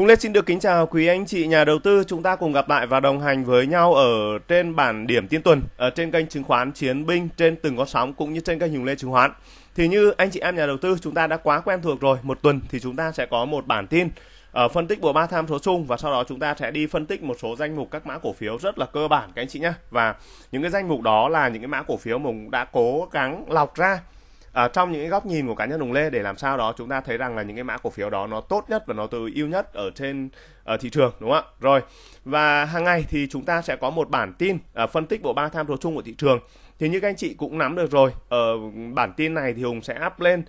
Hùng Lê xin được kính chào quý anh chị nhà đầu tư. Chúng ta cùng gặp lại và đồng hành với nhau ở trên bản điểm tiên tuần, ở trên kênh chứng khoán Chiến binh, trên từng con sóng cũng như trên kênh Hùng Lê chứng khoán. Thì như anh chị em nhà đầu tư chúng ta đã quá quen thuộc rồi, một tuần thì chúng ta sẽ có một bản tin ở ờ, phân tích bộ ba tham số chung và sau đó chúng ta sẽ đi phân tích một số danh mục các mã cổ phiếu rất là cơ bản các anh chị nhé và những cái danh mục đó là những cái mã cổ phiếu mà đã cố gắng lọc ra à, trong những cái góc nhìn của cá nhân Hùng Lê để làm sao đó chúng ta thấy rằng là những cái mã cổ phiếu đó nó tốt nhất và nó tối ưu nhất ở trên ở ờ, thị trường đúng không ạ? Rồi. Và hàng ngày thì chúng ta sẽ có một bản tin à, phân tích bộ ba tham số chung của thị trường. Thì như các anh chị cũng nắm được rồi, ở bản tin này thì Hùng sẽ up lên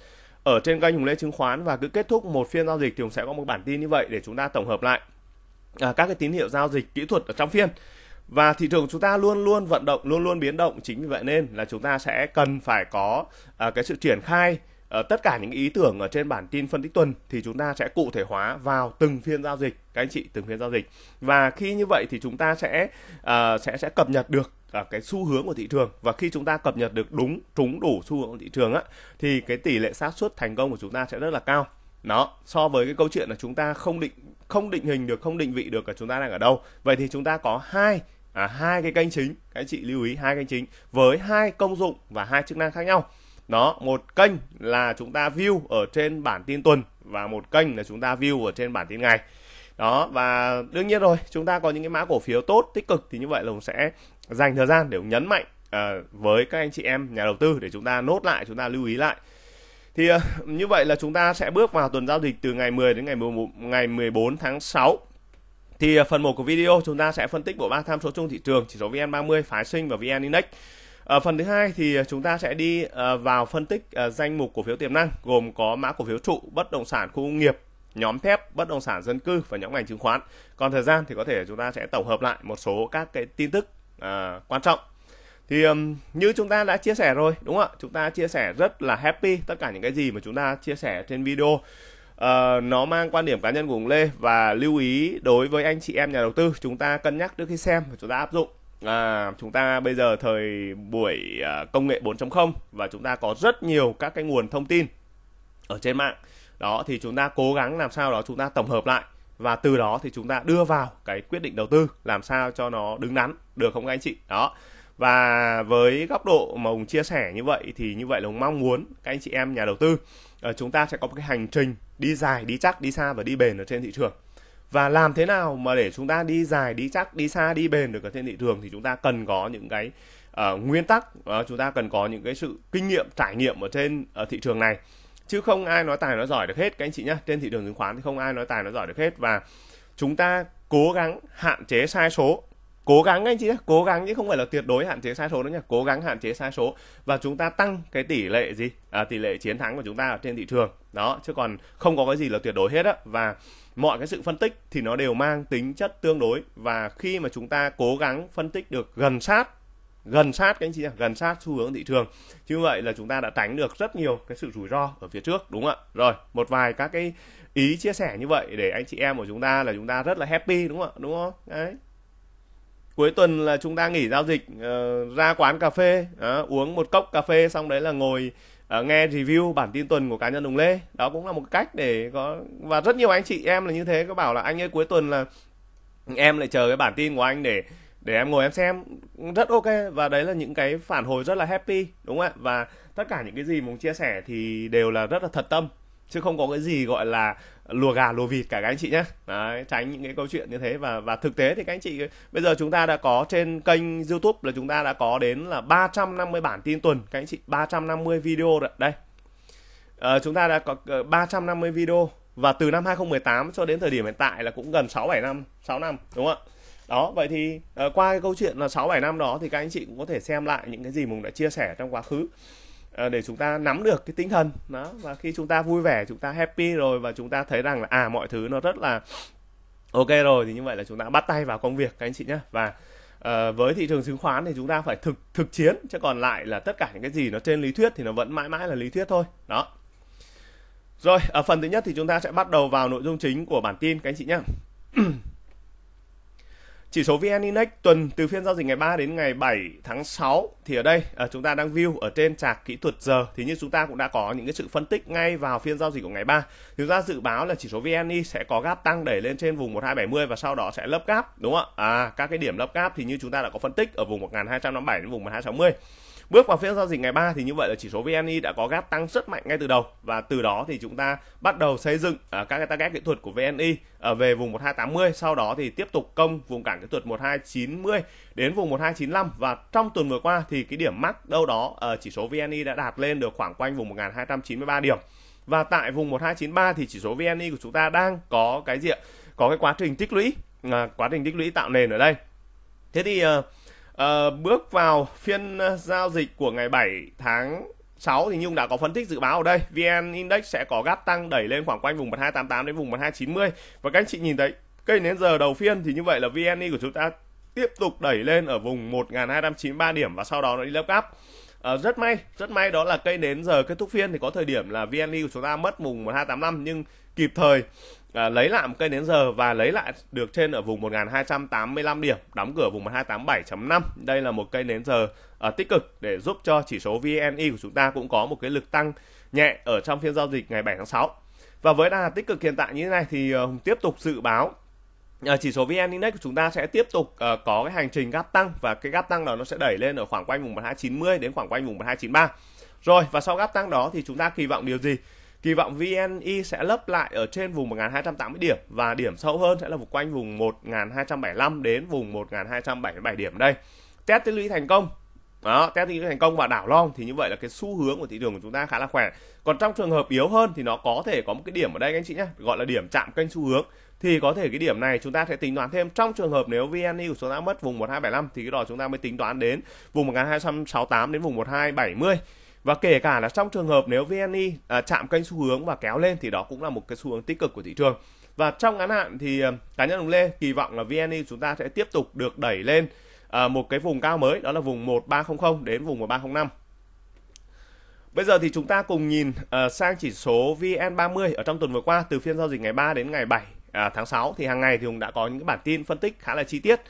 ở trên kênh Hùng Lê chứng khoán và cứ kết thúc một phiên giao dịch thì Hùng sẽ có một bản tin như vậy để chúng ta tổng hợp lại à, các cái tín hiệu giao dịch kỹ thuật ở trong phiên và thị trường chúng ta luôn luôn vận động luôn luôn biến động chính vì vậy nên là chúng ta sẽ cần phải có uh, cái sự triển khai uh, tất cả những ý tưởng ở trên bản tin phân tích tuần thì chúng ta sẽ cụ thể hóa vào từng phiên giao dịch các anh chị từng phiên giao dịch và khi như vậy thì chúng ta sẽ uh, sẽ sẽ cập nhật được uh, cái xu hướng của thị trường và khi chúng ta cập nhật được đúng trúng đủ xu hướng của thị trường á thì cái tỷ lệ xác suất thành công của chúng ta sẽ rất là cao nó so với cái câu chuyện là chúng ta không định không định hình được không định vị được là chúng ta đang ở đâu vậy thì chúng ta có hai à, hai cái kênh chính các anh chị lưu ý hai kênh chính với hai công dụng và hai chức năng khác nhau đó một kênh là chúng ta view ở trên bản tin tuần và một kênh là chúng ta view ở trên bản tin ngày đó và đương nhiên rồi chúng ta có những cái mã cổ phiếu tốt tích cực thì như vậy là ông sẽ dành thời gian để ông nhấn mạnh à, với các anh chị em nhà đầu tư để chúng ta nốt lại chúng ta lưu ý lại thì à, như vậy là chúng ta sẽ bước vào tuần giao dịch từ ngày 10 đến ngày 14, ngày 14 tháng 6 thì à, phần 1 của video chúng ta sẽ phân tích bộ ba tham số chung thị trường, chỉ số VN30, phái sinh và VN Index. Ở ờ, phần thứ hai thì à, chúng ta sẽ đi à, vào phân tích danh mục cổ phiếu tiềm năng gồm có mã cổ phiếu trụ, bất động sản, khu công nghiệp, nhóm thép, bất động sản dân cư và nhóm ngành chứng khoán. Còn thời gian thì có thể chúng ta sẽ tổng hợp lại một số các cái tin tức quan trọng. Thì như chúng ta đã chia sẻ rồi, đúng không ạ? Chúng ta chia sẻ rất là happy tất cả những cái gì mà chúng ta chia sẻ trên video Ờ, nó mang quan điểm cá nhân của ông Lê và lưu ý đối với anh chị em nhà đầu tư chúng ta cân nhắc trước khi xem và chúng ta áp dụng à, chúng ta bây giờ thời buổi à, công nghệ 4.0 và chúng ta có rất nhiều các cái nguồn thông tin ở trên mạng đó thì chúng ta cố gắng làm sao đó chúng ta tổng hợp lại và từ đó thì chúng ta đưa vào cái quyết định đầu tư làm sao cho nó đứng đắn được không các anh chị đó và với góc độ mà ông chia sẻ như vậy thì như vậy là ông mong muốn các anh chị em nhà đầu tư ờ, chúng ta sẽ có một cái hành trình đi dài đi chắc đi xa và đi bền ở trên thị trường và làm thế nào mà để chúng ta đi dài đi chắc đi xa đi bền được ở trên thị trường thì chúng ta cần có những cái uh, nguyên tắc uh, chúng ta cần có những cái sự kinh nghiệm trải nghiệm ở trên uh, thị trường này chứ không ai nói tài nói giỏi được hết các anh chị nhé trên thị trường chứng khoán thì không ai nói tài nói giỏi được hết và chúng ta cố gắng hạn chế sai số cố gắng anh chị nhé cố gắng chứ không phải là tuyệt đối hạn chế sai số nữa nhé cố gắng hạn chế sai số và chúng ta tăng cái tỷ lệ gì à, tỷ lệ chiến thắng của chúng ta ở trên thị trường đó chứ còn không có cái gì là tuyệt đối hết á và mọi cái sự phân tích thì nó đều mang tính chất tương đối và khi mà chúng ta cố gắng phân tích được gần sát gần sát các anh chị nhé, gần sát xu hướng thị trường như vậy là chúng ta đã tránh được rất nhiều cái sự rủi ro ở phía trước đúng không ạ rồi một vài các cái ý chia sẻ như vậy để anh chị em của chúng ta là chúng ta rất là happy đúng không ạ đúng không đấy cuối tuần là chúng ta nghỉ giao dịch uh, ra quán cà phê uh, uống một cốc cà phê xong đấy là ngồi uh, nghe review bản tin tuần của cá nhân Đồng Lê đó cũng là một cách để có và rất nhiều anh chị em là như thế có bảo là anh ấy cuối tuần là em lại chờ cái bản tin của anh để để em ngồi em xem rất ok và đấy là những cái phản hồi rất là happy đúng không ạ và tất cả những cái gì mình chia sẻ thì đều là rất là thật tâm chứ không có cái gì gọi là lùa gà lùa vịt cả các anh chị nhé Đấy, tránh những cái câu chuyện như thế và và thực tế thì các anh chị bây giờ chúng ta đã có trên kênh YouTube là chúng ta đã có đến là 350 bản tin tuần các anh chị 350 video rồi đây à, chúng ta đã có 350 ờ, video và từ năm 2018 cho đến thời điểm hiện tại là cũng gần 6 7 năm 6 năm đúng không ạ đó vậy thì uh, qua cái câu chuyện là 6 7 năm đó thì các anh chị cũng có thể xem lại những cái gì mình đã chia sẻ trong quá khứ Ờ, để chúng ta nắm được cái tinh thần đó và khi chúng ta vui vẻ chúng ta happy rồi và chúng ta thấy rằng là à mọi thứ nó rất là ok rồi thì như vậy là chúng ta bắt tay vào công việc các anh chị nhé và uh, với thị trường chứng khoán thì chúng ta phải thực thực chiến chứ còn lại là tất cả những cái gì nó trên lý thuyết thì nó vẫn mãi mãi là lý thuyết thôi đó rồi ở phần thứ nhất thì chúng ta sẽ bắt đầu vào nội dung chính của bản tin các anh chị nhé Chỉ số VN Index tuần từ phiên giao dịch ngày 3 đến ngày 7 tháng 6 thì ở đây à, chúng ta đang view ở trên chart kỹ thuật giờ thì như chúng ta cũng đã có những cái sự phân tích ngay vào phiên giao dịch của ngày 3. Chúng ta dự báo là chỉ số VNI sẽ có gap tăng đẩy lên trên vùng 1270 và sau đó sẽ lấp gap đúng không ạ? À các cái điểm lấp gap thì như chúng ta đã có phân tích ở vùng 1257 đến vùng 1260. Bước vào phiên giao dịch ngày 3 thì như vậy là chỉ số VNI e đã có gap tăng rất mạnh ngay từ đầu và từ đó thì chúng ta bắt đầu xây dựng à, các cái target kỹ thuật của VNI ở e, à, về vùng 1280, sau đó thì tiếp tục công vùng cản kỹ thuật 1290 đến vùng 1295 và trong tuần vừa qua thì cái điểm mắc đâu đó ở à, chỉ số VNI e đã đạt lên được khoảng quanh vùng 1293 điểm. Và tại vùng 1293 thì chỉ số VNI của chúng ta đang có cái gì ạ? Có cái quá trình tích lũy, quá trình tích lũy tạo nền ở đây. Thế thì uh, À, bước vào phiên ờ, giao dịch của ngày 7 tháng 6 thì Nhung đã có phân tích dự báo ở đây. VN Index sẽ có gap tăng đẩy lên khoảng quanh vùng 1288 đến vùng 1290. Và các anh chị nhìn thấy cây nến giờ đầu phiên thì như vậy là VNI của chúng ta tiếp tục đẩy lên ở vùng 1293 điểm và sau đó nó đi lấp gap. À, ờ, rất may, rất may đó là cây nến giờ kết thúc phiên thì có thời điểm là VNI của chúng ta mất vùng 1285 nhưng kịp thời à, lấy lại một cây nến giờ và lấy lại được trên ở vùng 1285 điểm, đóng cửa vùng 1287.5. Đây là một cây nến giờ à, tích cực để giúp cho chỉ số VNI của chúng ta cũng có một cái lực tăng nhẹ ở trong phiên giao dịch ngày 7 tháng 6. Và với đà tích cực hiện tại như thế này thì uh, tiếp tục dự báo À, chỉ số VN Index của chúng ta sẽ tiếp tục uh, có cái hành trình gap tăng và cái gap tăng đó nó sẽ đẩy lên ở khoảng quanh vùng 1290 đến khoảng quanh vùng 1293. Rồi và sau gap tăng đó thì chúng ta kỳ vọng điều gì? Kỳ vọng VNI sẽ lấp lại ở trên vùng 1280 điểm và điểm sâu hơn sẽ là vùng quanh vùng 1275 đến vùng 1277 điểm đây. Test tích lũy thành công đó, test tích lũy thành công và đảo long thì như vậy là cái xu hướng của thị trường của chúng ta khá là khỏe. Còn trong trường hợp yếu hơn thì nó có thể có một cái điểm ở đây các anh chị nhé, gọi là điểm chạm kênh xu hướng thì có thể cái điểm này chúng ta sẽ tính toán thêm trong trường hợp nếu VNI của chúng ta mất vùng 1275 thì cái đó chúng ta mới tính toán đến vùng 1268 đến vùng 1270 và kể cả là trong trường hợp nếu VNI à, chạm kênh xu hướng và kéo lên thì đó cũng là một cái xu hướng tích cực của thị trường và trong ngắn hạn thì à, cá nhân ông Lê kỳ vọng là VNI chúng ta sẽ tiếp tục được đẩy lên à, một cái vùng cao mới đó là vùng 1300 đến vùng 1305 Bây giờ thì chúng ta cùng nhìn uh, sang chỉ số VN30 ở trong tuần vừa qua từ phiên giao dịch ngày 3 đến ngày 7 à, tháng 6 thì hàng ngày thì Hùng đã có những cái bản tin phân tích khá là chi tiết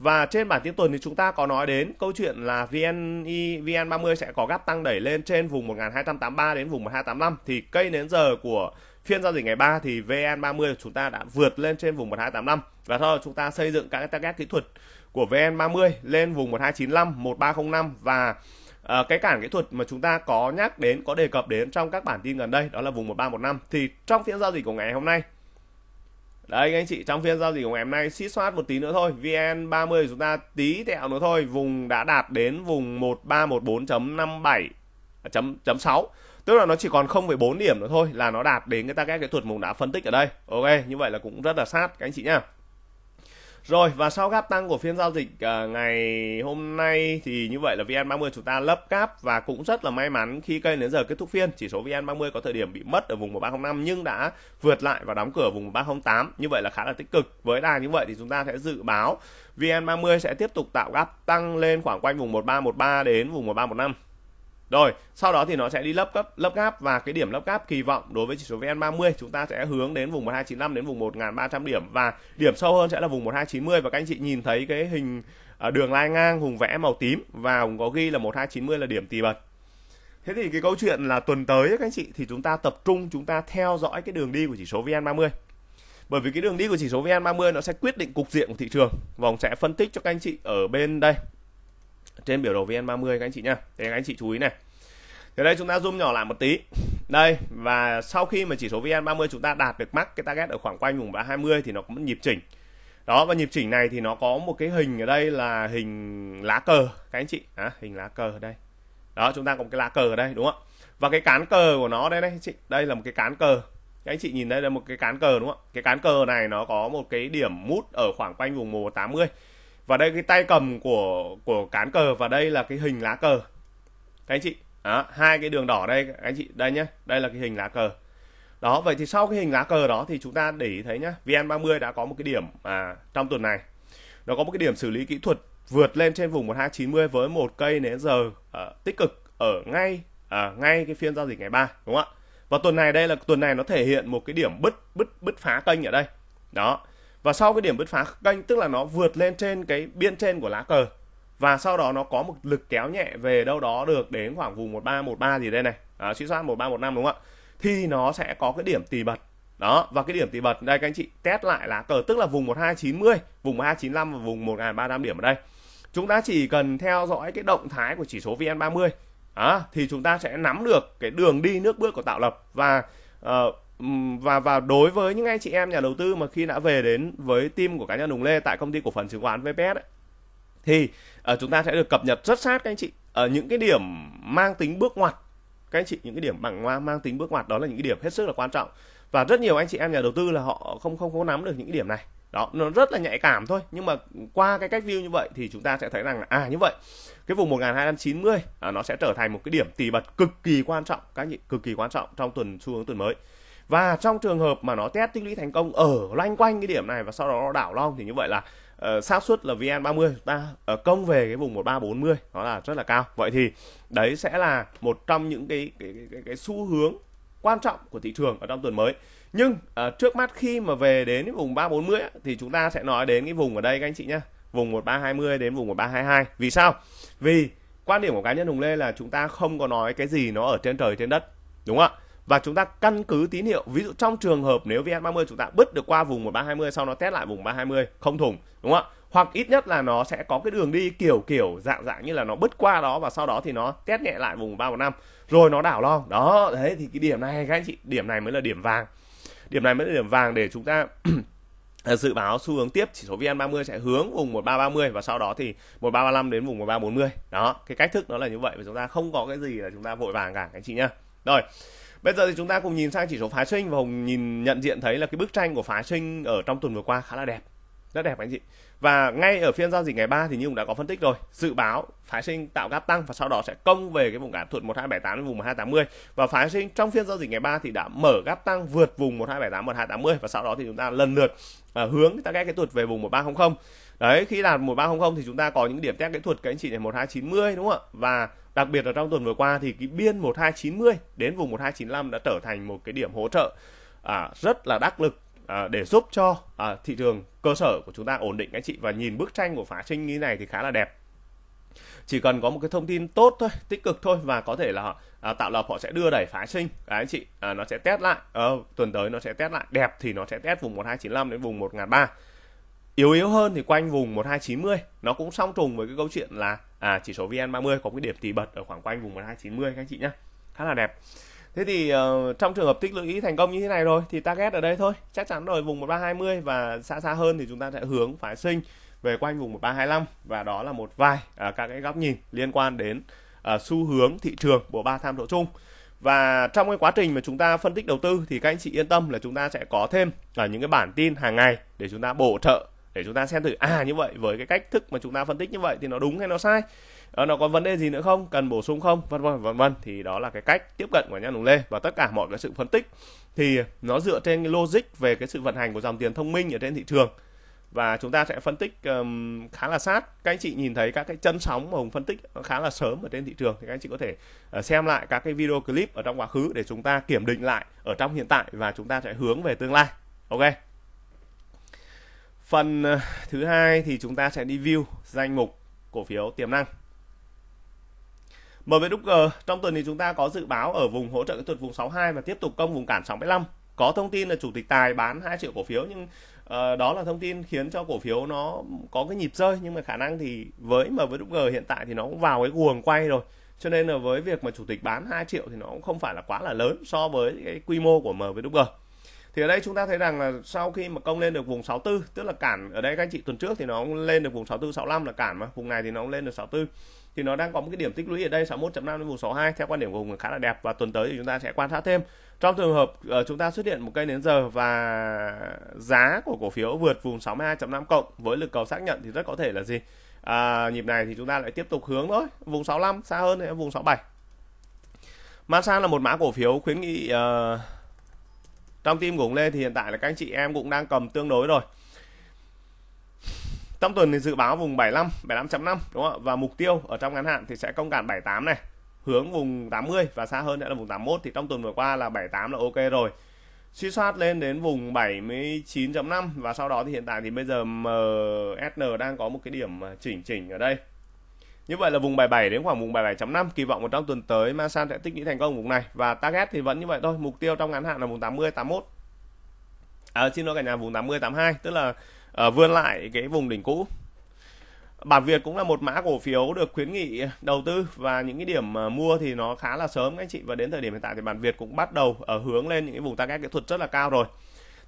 và trên bản tin tuần thì chúng ta có nói đến câu chuyện là vn VN30 sẽ có gap tăng đẩy lên trên vùng 1283 đến vùng 1285 thì cây đến giờ của phiên giao dịch ngày 3 thì VN30 chúng ta đã vượt lên trên vùng 1285 và sau chúng ta xây dựng các target kỹ thuật của VN30 lên vùng 1295, 1305 và uh, cái cản kỹ thuật mà chúng ta có nhắc đến có đề cập đến trong các bản tin gần đây đó là vùng 1315 thì trong phiên giao dịch của ngày hôm nay Đấy anh chị trong phiên giao dịch của ngày hôm nay xít soát một tí nữa thôi VN30 chúng ta tí tẹo nữa thôi Vùng đã đạt đến vùng 1314.57 à, chấm, chấm 6 Tức là nó chỉ còn 0,4 điểm nữa thôi là nó đạt đến cái target kỹ thuật mùng đã phân tích ở đây Ok như vậy là cũng rất là sát các anh chị nhá rồi và sau gap tăng của phiên giao dịch uh, ngày hôm nay thì như vậy là VN30 chúng ta lấp gap và cũng rất là may mắn khi cây đến giờ kết thúc phiên chỉ số VN30 có thời điểm bị mất ở vùng 1305 nhưng đã vượt lại và đóng cửa ở vùng 1308 như vậy là khá là tích cực. Với đà như vậy thì chúng ta sẽ dự báo VN30 sẽ tiếp tục tạo gap tăng lên khoảng quanh vùng 1313 đến vùng 1315. Rồi, sau đó thì nó sẽ đi lấp cấp lấp gáp và cái điểm lấp gáp kỳ vọng đối với chỉ số VN30 chúng ta sẽ hướng đến vùng 1295 đến vùng 1300 điểm và điểm sâu hơn sẽ là vùng 1290 và các anh chị nhìn thấy cái hình à, đường lai ngang hùng vẽ màu tím và hùng có ghi là 1290 là điểm tì bật. Thế thì cái câu chuyện là tuần tới các anh chị thì chúng ta tập trung chúng ta theo dõi cái đường đi của chỉ số VN30. Bởi vì cái đường đi của chỉ số VN30 nó sẽ quyết định cục diện của thị trường. Vòng sẽ phân tích cho các anh chị ở bên đây trên biểu đồ VN30 các anh chị nhá. Thế các anh chị chú ý này. Thì đây chúng ta zoom nhỏ lại một tí. Đây và sau khi mà chỉ số VN30 chúng ta đạt được mắc cái target ở khoảng quanh vùng 320 thì nó cũng nhịp chỉnh. Đó và nhịp chỉnh này thì nó có một cái hình ở đây là hình lá cờ các anh chị. À, hình lá cờ ở đây. Đó chúng ta có một cái lá cờ ở đây đúng không ạ? Và cái cán cờ của nó đây này chị, đây là một cái cán cờ. Các anh chị nhìn đây là một cái cán cờ đúng không ạ? Cái cán cờ này nó có một cái điểm mút ở khoảng quanh vùng 180 và đây cái tay cầm của của cán cờ và đây là cái hình lá cờ các anh chị đó, hai cái đường đỏ đây các anh chị đây nhé đây là cái hình lá cờ đó vậy thì sau cái hình lá cờ đó thì chúng ta để ý thấy nhá vn30 đã có một cái điểm à, trong tuần này nó có một cái điểm xử lý kỹ thuật vượt lên trên vùng 1290 với một cây nến giờ à, tích cực ở ngay à, ngay cái phiên giao dịch ngày 3 đúng không ạ và tuần này đây là tuần này nó thể hiện một cái điểm bứt bứt bứt phá kênh ở đây đó và sau cái điểm bứt phá kênh tức là nó vượt lên trên cái biên trên của lá cờ và sau đó nó có một lực kéo nhẹ về đâu đó được đến khoảng vùng 1313 gì đây này à, suy soát 1315 đúng không ạ thì nó sẽ có cái điểm tỳ bật đó và cái điểm tỳ bật đây các anh chị test lại lá cờ tức là vùng 1290 vùng 1295 và vùng 1300 điểm ở đây chúng ta chỉ cần theo dõi cái động thái của chỉ số VN30 à, thì chúng ta sẽ nắm được cái đường đi nước bước của tạo lập và uh, và và đối với những anh chị em nhà đầu tư mà khi đã về đến với team của cá nhân Hùng Lê tại công ty cổ phần chứng khoán VPS ấy, thì uh, chúng ta sẽ được cập nhật rất sát các anh chị ở ờ, những cái điểm mang tính bước ngoặt các anh chị những cái điểm bằng ngoa mang tính bước ngoặt đó là những cái điểm hết sức là quan trọng và rất nhiều anh chị em nhà đầu tư là họ không không có nắm được những cái điểm này đó nó rất là nhạy cảm thôi nhưng mà qua cái cách view như vậy thì chúng ta sẽ thấy rằng là à như vậy cái vùng 1290 à, nó sẽ trở thành một cái điểm tỷ bật cực kỳ quan trọng các anh chị cực kỳ quan trọng trong tuần xu hướng tuần mới và trong trường hợp mà nó test tích lũy thành công ở loanh quanh cái điểm này và sau đó nó đảo long thì như vậy là uh, xác suất là VN30 chúng ta uh, công về cái vùng 1340 nó là rất là cao. Vậy thì đấy sẽ là một trong những cái cái cái, cái, cái xu hướng quan trọng của thị trường ở trong tuần mới. Nhưng uh, trước mắt khi mà về đến cái vùng 340 ấy, thì chúng ta sẽ nói đến cái vùng ở đây các anh chị nhé vùng 1320 đến vùng 1322. Vì sao? Vì quan điểm của cá nhân Hùng Lê là chúng ta không có nói cái gì nó ở trên trời trên đất. Đúng không ạ? và chúng ta căn cứ tín hiệu ví dụ trong trường hợp nếu VN30 chúng ta bứt được qua vùng 1320 sau nó test lại vùng 320 không thủng đúng không ạ hoặc ít nhất là nó sẽ có cái đường đi kiểu kiểu dạng dạng như là nó bứt qua đó và sau đó thì nó test nhẹ lại vùng 315 rồi nó đảo lo đó đấy thì cái điểm này các anh chị điểm này mới là điểm vàng điểm này mới là điểm vàng để chúng ta à, dự báo xu hướng tiếp chỉ số VN30 sẽ hướng vùng 1330 và sau đó thì 1335 đến vùng 1340 đó cái cách thức nó là như vậy và chúng ta không có cái gì là chúng ta vội vàng cả anh chị nhá rồi Bây giờ thì chúng ta cùng nhìn sang chỉ số phái sinh và Hồng nhìn nhận diện thấy là cái bức tranh của phái sinh ở trong tuần vừa qua khá là đẹp. Rất đẹp anh chị. Và ngay ở phiên giao dịch ngày 3 thì như cũng đã có phân tích rồi, dự báo phái sinh tạo gap tăng và sau đó sẽ công về cái vùng gap thuật 1278 đến vùng 1280 và phái sinh trong phiên giao dịch ngày 3 thì đã mở gap tăng vượt vùng 1278 1280 và sau đó thì chúng ta lần lượt à, hướng ta ghép cái thuật về vùng 1300. Đấy, khi đạt 1300 thì chúng ta có những điểm test kỹ thuật các anh chị này 1290 đúng không ạ? Và Đặc biệt là trong tuần vừa qua thì cái biên 1290 đến vùng 1295 đã trở thành một cái điểm hỗ trợ à, rất là đắc lực à, để giúp cho à, thị trường cơ sở của chúng ta ổn định anh chị và nhìn bức tranh của phá sinh như này thì khá là đẹp chỉ cần có một cái thông tin tốt thôi tích cực thôi và có thể là à, tạo lập họ sẽ đưa đẩy phá sinh anh chị à, nó sẽ test lại à, tuần tới nó sẽ test lại đẹp thì nó sẽ test vùng 1295 đến vùng 1003 yếu yếu hơn thì quanh vùng 1290 nó cũng song trùng với cái câu chuyện là à, chỉ số VN30 có cái điểm tỷ bật ở khoảng quanh vùng 1290 các anh chị nhé khá là đẹp thế thì uh, trong trường hợp tích lũy thành công như thế này rồi thì target ở đây thôi chắc chắn rồi vùng 1320 và xa xa hơn thì chúng ta sẽ hướng phái sinh về quanh vùng 1325 và đó là một vài uh, các cái góc nhìn liên quan đến uh, xu hướng thị trường của ba tham độ chung và trong cái quá trình mà chúng ta phân tích đầu tư thì các anh chị yên tâm là chúng ta sẽ có thêm ở à, những cái bản tin hàng ngày để chúng ta bổ trợ để chúng ta xem thử à như vậy với cái cách thức mà chúng ta phân tích như vậy thì nó đúng hay nó sai à, nó có vấn đề gì nữa không cần bổ sung không vân vân vân vân thì đó là cái cách tiếp cận của nhà đồng lê và tất cả mọi cái sự phân tích thì nó dựa trên cái logic về cái sự vận hành của dòng tiền thông minh ở trên thị trường và chúng ta sẽ phân tích um, khá là sát các anh chị nhìn thấy các cái chân sóng mà hùng phân tích khá là sớm ở trên thị trường thì các anh chị có thể uh, xem lại các cái video clip ở trong quá khứ để chúng ta kiểm định lại ở trong hiện tại và chúng ta sẽ hướng về tương lai ok phần ờ, thứ hai thì chúng ta sẽ đi view danh mục cổ phiếu tiềm năng MVDG trong tuần thì chúng ta có dự báo ở vùng hỗ trợ kỹ thuật vùng 62 và tiếp tục công vùng cản 65 có thông tin là chủ tịch tài bán 2 triệu cổ phiếu nhưng uh, đó là thông tin khiến cho cổ phiếu nó có cái nhịp rơi nhưng mà khả năng thì với mà với MVG hiện tại thì nó cũng vào cái guồng quay rồi cho nên là với việc mà chủ tịch bán 2 triệu thì nó cũng không phải là quá là lớn so với cái quy mô của MVG thì ở đây chúng ta thấy rằng là sau khi mà công lên được vùng 64 tức là cản ở đây các anh chị tuần trước thì nó lên được vùng 64 65 là cản mà vùng này thì nó lên được 64 thì nó đang có một cái điểm tích lũy ở đây 61.5 đến vùng 62 theo quan điểm của Hùng khá là đẹp và tuần tới thì chúng ta sẽ quan sát thêm trong trường hợp uh, chúng ta xuất hiện một cây đến giờ và giá của cổ phiếu vượt vùng 62.5 cộng với lực cầu xác nhận thì rất có thể là gì à, nhịp này thì chúng ta lại tiếp tục hướng thôi vùng 65 xa hơn thì vùng 67 Masan là một mã cổ phiếu khuyến nghị uh, trong team của ông Lê thì hiện tại là các anh chị em cũng đang cầm tương đối rồi trong tuần thì dự báo vùng 75 75.5 đúng không ạ và mục tiêu ở trong ngắn hạn thì sẽ công cản 78 này hướng vùng 80 và xa hơn nữa là vùng 81 thì trong tuần vừa qua là 78 là ok rồi suy soát lên đến vùng 79.5 và sau đó thì hiện tại thì bây giờ MSN đang có một cái điểm à, chỉnh chỉnh ở đây như vậy là vùng 77 đến khoảng vùng 77.5 kỳ vọng một trong tuần tới Masan sẽ tích lũy thành công vùng này và target thì vẫn như vậy thôi. Mục tiêu trong ngắn hạn là vùng 80 81. À, xin lỗi cả nhà vùng 80 82 tức là uh, vươn lại cái vùng đỉnh cũ. Bản Việt cũng là một mã cổ phiếu được khuyến nghị đầu tư và những cái điểm ờ, mua thì nó khá là sớm các anh chị và đến thời điểm hiện tại thì bản Việt cũng bắt đầu ở ờ, hướng lên những cái vùng target kỹ thuật rất là cao rồi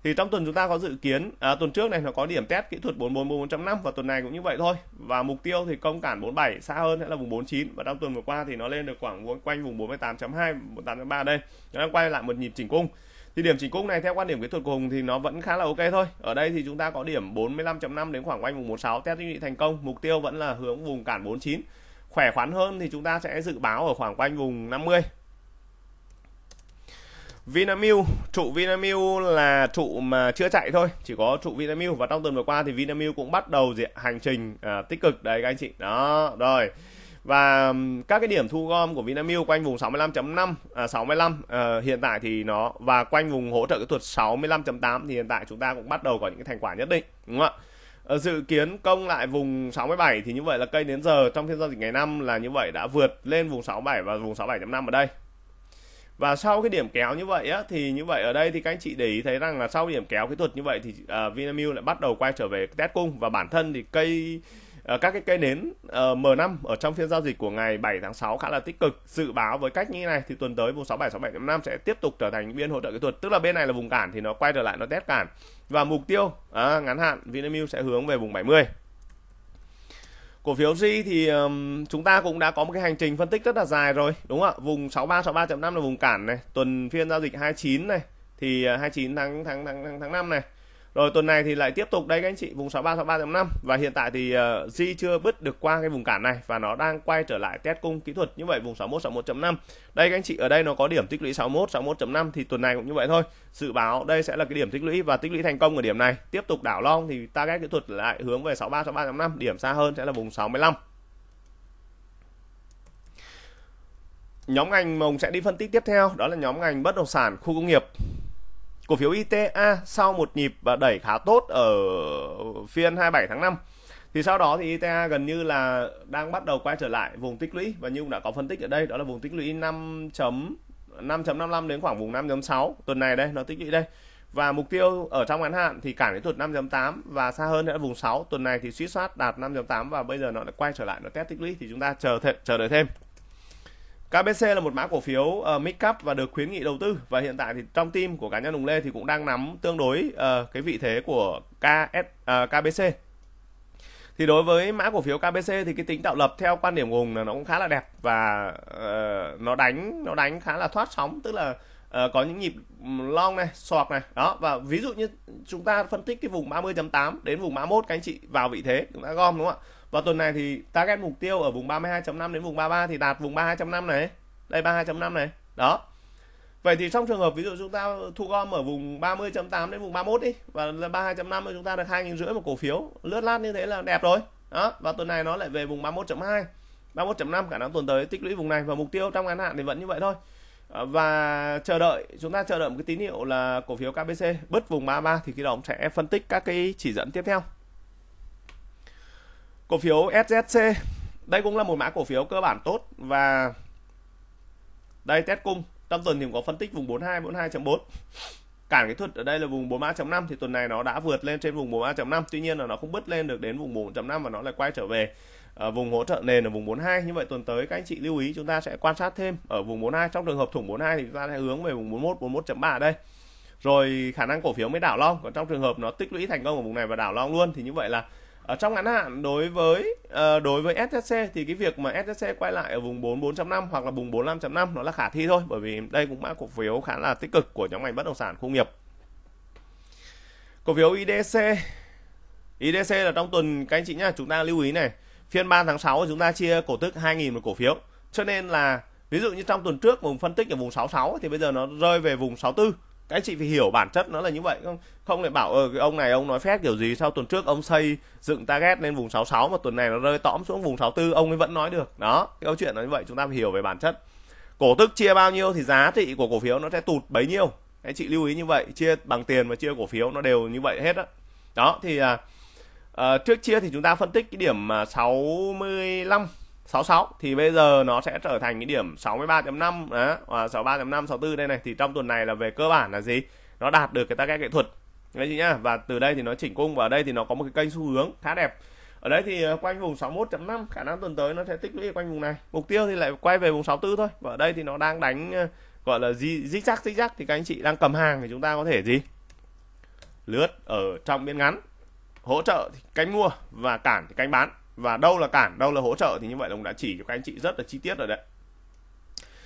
thì trong tuần chúng ta có dự kiến à, tuần trước này nó có điểm test kỹ thuật 444 và tuần này cũng như vậy thôi và mục tiêu thì công cản 47 xa hơn sẽ là vùng 49 và trong tuần vừa qua thì nó lên được khoảng quanh vùng 48.2 48.3 đây nó đang quay lại một nhịp chỉnh cung thì điểm chỉnh cung này theo quan điểm kỹ thuật của Hùng thì nó vẫn khá là ok thôi. Ở đây thì chúng ta có điểm 45.5 đến khoảng quanh vùng 16 test định vị thành công, mục tiêu vẫn là hướng vùng cản 49. Khỏe khoắn hơn thì chúng ta sẽ dự báo ở khoảng quanh vùng 50 Vinamilk trụ Vinamilk là trụ mà chưa chạy thôi chỉ có trụ Vinamilk và trong tuần vừa qua thì Vinamilk cũng bắt đầu diện hành trình à, tích cực đấy các anh chị đó rồi và các cái điểm thu gom của Vinamilk quanh vùng 65.5 à, 65 à, ờ, hiện tại thì nó và quanh vùng hỗ trợ kỹ thuật 65.8 thì hiện tại chúng ta cũng bắt đầu có những cái thành quả nhất định đúng không ạ ờ, dự kiến công lại vùng 67 thì như vậy là cây đến giờ trong phiên giao dịch ngày năm là như vậy đã vượt lên vùng 67 và vùng 67.5 ở đây và sau cái điểm kéo như vậy á thì như vậy ở đây thì các anh chị để ý thấy rằng là sau điểm kéo kỹ thuật như vậy thì uh, Vinamilk lại bắt đầu quay trở về test cung và bản thân thì cây à, các cái cây nến uh, à, M5 ở trong phiên giao dịch của ngày 7 tháng 6 khá là tích cực dự báo với cách như này thì tuần tới vùng 676755 sẽ tiếp tục trở thành biên hỗ trợ kỹ thuật tức là bên này là vùng cản thì nó quay trở lại nó test cản và mục tiêu uh, ngắn hạn Vinamilk sẽ hướng về vùng 70 cổ phiếu G thì um, chúng ta cũng đã có một cái hành trình phân tích rất là dài rồi đúng không ạ vùng 63 63.5 là vùng cản này tuần phiên giao dịch 29 này thì 29 à, tháng tháng tháng tháng, tháng 5 này rồi tuần này thì lại tiếp tục đây các anh chị vùng 6363.5 và hiện tại thì uh, Di chưa bứt được qua cái vùng cản này và nó đang quay trở lại test cung kỹ thuật như vậy vùng 61 61.5. Đây các anh chị ở đây nó có điểm tích lũy 61 61.5 thì tuần này cũng như vậy thôi. Dự báo đây sẽ là cái điểm tích lũy và tích lũy thành công ở điểm này. Tiếp tục đảo long thì target kỹ thuật lại hướng về 63 63.5, điểm xa hơn sẽ là vùng 65. Nhóm ngành mồng sẽ đi phân tích tiếp theo đó là nhóm ngành bất động sản, khu công nghiệp. Cổ phiếu ITA sau một nhịp và đẩy khá tốt ở phiên 27 tháng 5 thì sau đó thì ITA gần như là đang bắt đầu quay trở lại vùng tích lũy và như cũng đã có phân tích ở đây đó là vùng tích lũy 5 5.55 đến khoảng vùng 5.6 tuần này đây nó tích lũy đây và mục tiêu ở trong ngắn hạn thì cản đến tuần 5.8 và xa hơn nữa là vùng 6 tuần này thì suýt soát đạt 5.8 và bây giờ nó đã quay trở lại nó test tích lũy thì chúng ta chờ th- chờ đợi thêm KBC là một mã cổ phiếu uh, ờ, mid cap và được khuyến nghị đầu tư và hiện tại thì trong team của cá nhân Hùng Lê thì cũng đang nắm tương đối uh, cái vị thế của KS uh, ờ, KBC. Thì đối với mã cổ phiếu KBC thì cái tính tạo lập theo quan điểm của Hùng là nó cũng khá là đẹp và uh, nó đánh nó đánh khá là thoát sóng tức là uh, có những nhịp long này, sọt này, đó và ví dụ như chúng ta phân tích cái vùng 30.8 đến vùng 31 các anh chị vào vị thế chúng ta gom đúng không ạ? và tuần này thì target mục tiêu ở vùng 32.5 đến vùng 33 thì đạt vùng 32.5 này đây 32.5 này đó Vậy thì trong trường hợp ví dụ chúng ta thu gom ở vùng 30.8 đến vùng 31 đi và 32.5 chúng ta được 2 rưỡi một cổ phiếu lướt lát như thế là đẹp rồi. Đó, và tuần này nó lại về vùng 31.2, 31.5 cả năm tuần tới tích lũy vùng này và mục tiêu trong ngắn hạn thì vẫn như vậy thôi. Và chờ đợi chúng ta chờ đợi một cái tín hiệu là cổ phiếu KBC bứt vùng 33 thì khi đó sẽ phân tích các cái chỉ dẫn tiếp theo. Cổ phiếu SZC đây cũng là một mã cổ phiếu cơ bản tốt và đây test cung trong tuần thì cũng có phân tích vùng 42 42.4 cản kỹ thuật ở đây là vùng 43.5 thì tuần này nó đã vượt lên trên vùng 43.5 tuy nhiên là nó không bứt lên được đến vùng 4.5 và nó lại quay trở về ở ờ, vùng hỗ trợ nền ở vùng 42 như vậy tuần tới các anh chị lưu ý chúng ta sẽ quan sát thêm ở vùng 42 trong trường hợp thủng 42 thì chúng ta sẽ hướng về vùng 41 41.3 ở đây rồi khả năng cổ phiếu mới đảo long còn trong trường hợp nó tích lũy thành công ở vùng này và đảo long luôn thì như vậy là ở trong ngắn hạn đối với uh, đối với SSC thì cái việc mà SSC quay lại ở vùng 4 4.5 hoặc là vùng 45.5 nó là khả thi thôi bởi vì đây cũng mã cổ phiếu khá là tích cực của nhóm ngành bất động sản khu nghiệp. Cổ phiếu IDC IDC là trong tuần các anh chị nhá, chúng ta lưu ý này, phiên 3 tháng 6 chúng ta chia cổ tức 2.000 một cổ phiếu. Cho nên là ví dụ như trong tuần trước vùng phân tích ở vùng 66 thì bây giờ nó rơi về vùng 64 các anh chị phải hiểu bản chất nó là như vậy không không lại bảo ờ cái ông này ông nói phét kiểu gì sao tuần trước ông xây dựng target lên vùng 66 mà tuần này nó rơi tõm xuống vùng 64 ông ấy vẫn nói được đó cái câu chuyện nó như vậy chúng ta phải hiểu về bản chất cổ tức chia bao nhiêu thì giá trị của cổ phiếu nó sẽ tụt bấy nhiêu các anh chị lưu ý như vậy chia bằng tiền và chia cổ phiếu nó đều như vậy hết á đó. đó thì à, à, trước chia thì chúng ta phân tích cái điểm 65 66 thì bây giờ nó sẽ trở thành cái điểm 63.5 đó và 63.5 64 đây này thì trong tuần này là về cơ bản là gì nó đạt được cái target kỹ thuật đấy chị nhá và từ đây thì nó chỉnh cung và ở đây thì nó có một cái kênh xu hướng khá đẹp ở đấy thì ờ, quanh vùng 61.5 khả năng tuần tới nó sẽ tích lũy quanh vùng này mục tiêu thì lại quay về vùng 64 thôi và ở đây thì nó đang đánh ờ, gọi là di di chắc di chắc thì các anh chị đang cầm hàng thì chúng ta có thể gì lướt ở trong biên ngắn hỗ trợ thì cánh mua và cản thì cánh bán và đâu là cản đâu là hỗ trợ thì như vậy là đồng đã chỉ cho các anh chị rất là chi tiết rồi đấy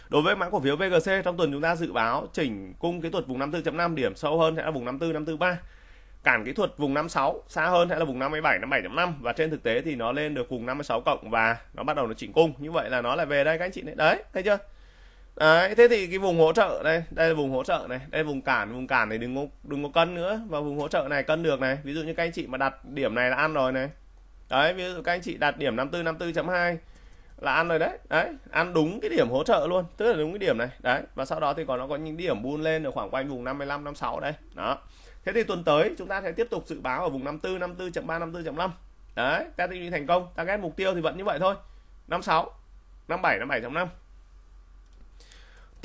Đối với mã cổ phiếu VGC trong tuần chúng ta dự báo chỉnh cung kỹ thuật vùng 54.5 điểm sâu hơn sẽ là vùng 54 543. Cản kỹ thuật vùng 56 xa hơn sẽ là vùng 57 57.5 và trên thực tế thì nó lên được vùng 56 cộng và nó bắt đầu nó chỉnh cung. Như vậy là nó lại về đây các anh chị này. Đấy, thấy chưa? Đấy, thế thì cái vùng hỗ trợ đây, đây là vùng hỗ trợ này, đây là vùng cản, vùng cản này đừng có đừng có cân nữa và vùng hỗ trợ này cân được này. Ví dụ như các anh chị mà đặt điểm này là ăn rồi này, đấy ví dụ các anh chị đạt điểm 54 54.2 là ăn rồi đấy đấy ăn đúng cái điểm hỗ trợ luôn tức là đúng cái điểm này đấy và sau đó thì còn nó có những điểm buôn lên ở khoảng quanh vùng 55 56 đây đó thế thì tuần tới chúng ta sẽ tiếp tục dự báo ở vùng 54 54.3 54.5 đấy các thị thành công target mục tiêu thì vẫn như vậy thôi 56 57 57.5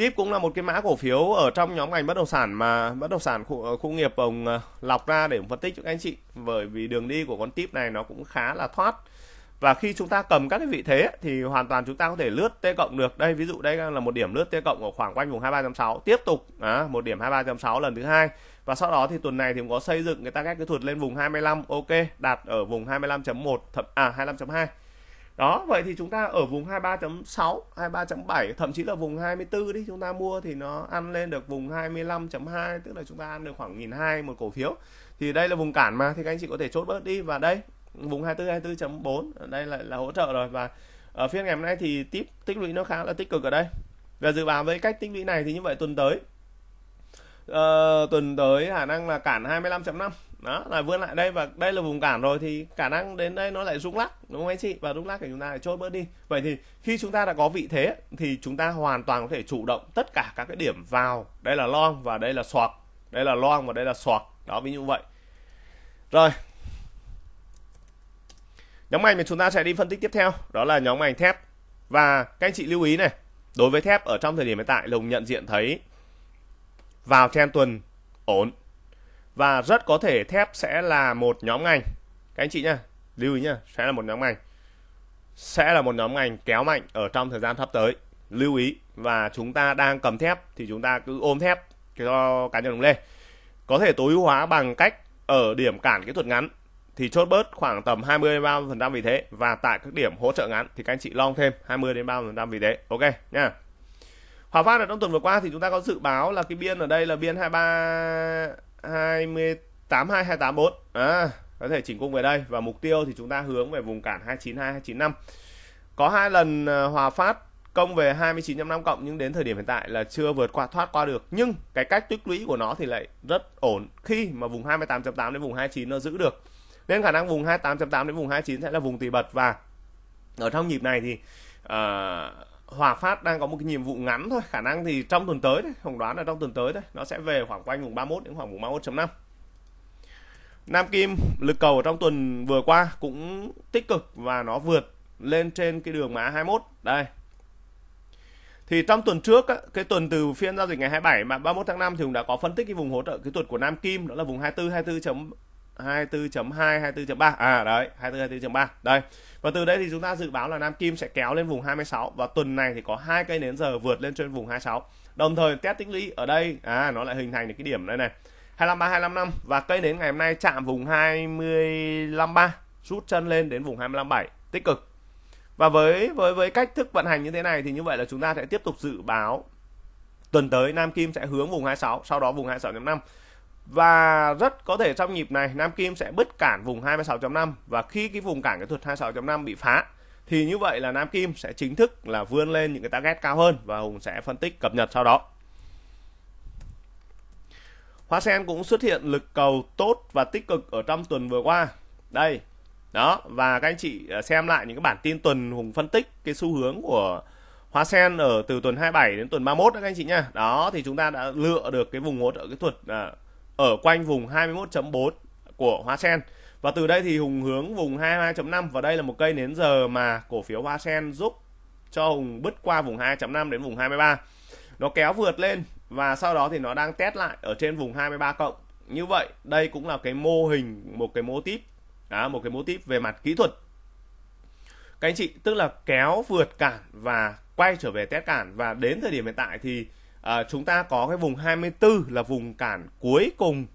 TIP cũng là một cái mã cổ phiếu ở trong nhóm ngành bất động sản mà bất động sản khu, ờ, khu nghiệp ông ờ, lọc ra để phân tích cho các anh chị bởi vì đường đi của con TIP này nó cũng khá là thoát và khi chúng ta cầm các cái vị thế thì hoàn toàn chúng ta có thể lướt T cộng được đây ví dụ đây là một điểm lướt T cộng ở khoảng quanh vùng 23.6 tiếp tục à, một điểm 23.6 lần thứ hai và sau đó thì tuần này thì cũng có xây dựng người ta các cái thuật lên vùng 25 ok đạt ở vùng 25.1 thậm à 25.2 đó vậy thì chúng ta ở vùng 23.6 23.7 thậm chí là vùng 24 đi chúng ta mua thì nó ăn lên được vùng 25.2 tức là chúng ta ăn được khoảng 1.200 một cổ phiếu thì đây là vùng cản mà thì các anh chị có thể chốt bớt đi và đây vùng 24 24.4 đây là là hỗ trợ rồi và ở phiên ngày hôm nay thì tiếp tích lũy nó khá là tích cực ở đây và dự báo với cách tích lũy này thì như vậy tuần tới uh, tuần tới khả năng là cản 25.5 đó là vươn lại đây và đây là vùng cản rồi thì khả năng đến đây nó lại rung lắc đúng không anh chị và rung lắc thì chúng ta phải chốt bớt đi vậy thì khi chúng ta đã có vị thế thì chúng ta hoàn toàn có thể chủ động tất cả các cái điểm vào đây là long và đây là xoạc đây là long và đây là xoạc đó ví dụ vậy rồi nhóm ngành mà chúng ta sẽ đi phân tích tiếp theo đó là nhóm ngành thép và các anh chị lưu ý này đối với thép ở trong thời điểm hiện tại lùng nhận diện thấy vào trên tuần ổn và rất có thể thép sẽ là một nhóm ngành các anh chị nhá lưu ý nhá sẽ là một nhóm ngành sẽ là một nhóm ngành kéo mạnh ở trong thời gian sắp tới lưu ý và chúng ta đang cầm thép thì chúng ta cứ ôm thép cho cá nhân đồng lên có thể tối ưu hóa bằng cách ở điểm cản kỹ thuật ngắn thì chốt bớt khoảng tầm 20 đến trăm vì thế và tại các điểm hỗ trợ ngắn thì các anh chị long thêm 20 đến 30% vì thế. Ok nha. Hòa Phát ở trong tuần vừa qua thì chúng ta có dự báo là cái biên ở đây là biên 23 28 2284 à, có thể chỉnh cung về đây và mục tiêu thì chúng ta hướng về vùng cản 292 295 có hai lần à, hòa phát công về 29.5 cộng nhưng đến thời điểm hiện tại là chưa vượt qua thoát qua được nhưng cái cách tích lũy của nó thì lại rất ổn khi mà vùng 28.8 đến vùng 29 nó giữ được nên khả năng vùng 28.8 đến vùng 29 sẽ là vùng tùy bật và ở trong nhịp này thì uh, Hòa Phát đang có một cái nhiệm vụ ngắn thôi, khả năng thì trong tuần tới đấy, phỏng đoán là trong tuần tới đấy, nó sẽ về khoảng quanh vùng 31 đến khoảng vùng 31.5. Nam Kim lực cầu trong tuần vừa qua cũng tích cực và nó vượt lên trên cái đường mã 21. Đây. Thì trong tuần trước á, cái tuần từ phiên giao dịch ngày 27 mà 31 tháng 5 thì cũng đã có phân tích cái vùng hỗ trợ kỹ thuật của Nam Kim đó là vùng 24 24 24.2 24.3 à đấy 24 24.3 đây và từ đấy thì chúng ta dự báo là Nam Kim sẽ kéo lên vùng 26 và tuần này thì có hai cây nến giờ vượt lên trên vùng 26 đồng thời test tích lũy ở đây à nó lại hình thành được cái điểm đây này 253 255 và cây nến ngày hôm nay chạm vùng 253 rút chân lên đến vùng 257 tích cực và với với với cách thức vận hành như thế này thì như vậy là chúng ta sẽ tiếp tục dự báo tuần tới Nam Kim sẽ hướng vùng 26 sau đó vùng 26.5 và rất có thể trong nhịp này Nam Kim sẽ bứt cản vùng 26.5 và khi cái vùng cản kỹ thuật 26.5 bị phá thì như vậy là Nam Kim sẽ chính thức là vươn lên những cái target cao hơn và Hùng sẽ phân tích cập nhật sau đó. Hoa sen cũng xuất hiện lực cầu tốt và tích cực ở trong tuần vừa qua. Đây. Đó, và các anh chị ờ, xem lại những cái bản tin tuần Hùng phân tích cái xu hướng của Hoa sen ở từ tuần 27 đến tuần 31 đó các anh chị nha. Đó thì chúng ta đã lựa được cái vùng hỗ trợ kỹ thuật à, ở quanh vùng 21.4 của Hoa Sen. Và từ đây thì Hùng hướng vùng 22.5 và đây là một cây nến giờ mà cổ phiếu Hoa Sen giúp cho Hùng bứt qua vùng 2.5 đến vùng 23. Nó kéo vượt lên và sau đó thì nó đang test lại ở trên vùng 23 cộng. Như vậy, đây cũng là cái mô hình một cái mô típ, à, một cái mô típ về mặt kỹ thuật. Các anh chị tức là kéo vượt cản và quay trở về test cản và đến thời điểm hiện tại thì à, chúng ta có cái vùng 24 là vùng cản cuối cùng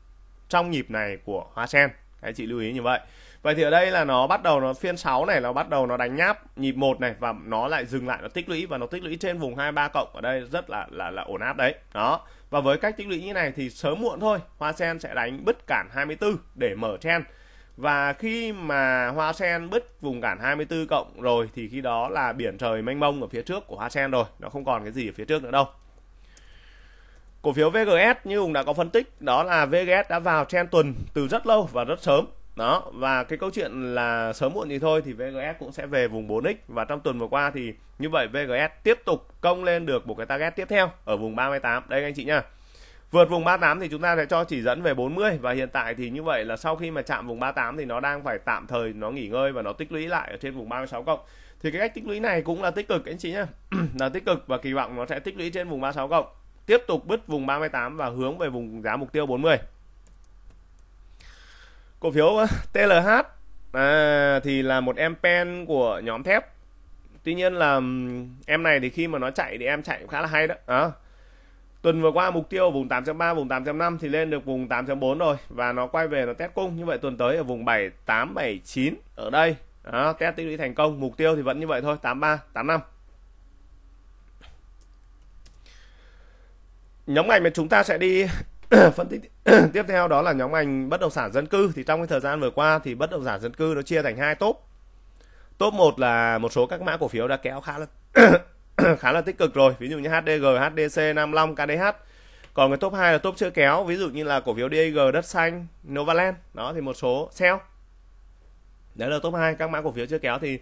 trong nhịp này của hoa sen các anh chị lưu ý như vậy vậy thì ở đây là nó bắt đầu nó phiên 6 này nó bắt đầu nó đánh nháp nhịp một này và nó lại dừng lại nó tích lũy và nó tích lũy trên vùng 23 cộng ở đây rất là là là ổn áp đấy đó và với cách tích lũy như này thì sớm muộn thôi hoa sen sẽ đánh bứt cản 24 để mở chen và khi mà hoa sen bứt vùng cản 24 cộng rồi thì khi đó là biển trời mênh mông ở phía trước của hoa sen rồi nó không còn cái gì ở phía trước nữa đâu Cổ phiếu VGS như Hùng đã có phân tích đó là VGS đã vào trên tuần từ rất lâu và rất sớm. Đó, và cái câu chuyện là sớm muộn gì thôi thì VGS cũng sẽ về vùng 4x và trong tuần vừa qua thì như vậy VGS tiếp tục công lên được một cái target tiếp theo ở vùng 38. Đây anh chị nha. Vượt vùng 38 thì chúng ta sẽ cho chỉ dẫn về 40 và hiện tại thì như vậy là sau khi mà chạm vùng 38 thì nó đang phải tạm thời nó nghỉ ngơi và nó tích lũy lại ở trên vùng 36 cộng. Thì cái cách tích lũy này cũng là tích cực anh chị nhé là tích cực và kỳ vọng nó sẽ tích lũy trên vùng 36 cộng tiếp tục bứt vùng 38 và hướng về vùng giá mục tiêu 40 cổ phiếu ờ, TLH à, thì là một em pen của nhóm thép tuy nhiên là em này thì khi mà nó chạy thì em chạy cũng khá là hay đó à, tuần vừa qua mục tiêu vùng 8.3 vùng 8.5 thì lên được vùng 8.4 rồi và nó quay về nó test cung như vậy tuần tới ở vùng 7879 ở đây đó, test tích lũy thành công mục tiêu thì vẫn như vậy thôi 83 85 nhóm ngành mà chúng ta sẽ đi phân tích tiếp theo đó là nhóm ngành bất động sản dân cư thì trong cái thời gian vừa qua thì bất động sản dân cư nó chia thành hai top top một là một số các mã cổ phiếu đã kéo khá là khá là tích cực rồi ví dụ như HDG HDC 55 KDH còn cái top 2 là top chưa kéo ví dụ như là cổ phiếu DG đất xanh Novaland đó thì một số sell đấy là top 2 các mã cổ phiếu chưa kéo thì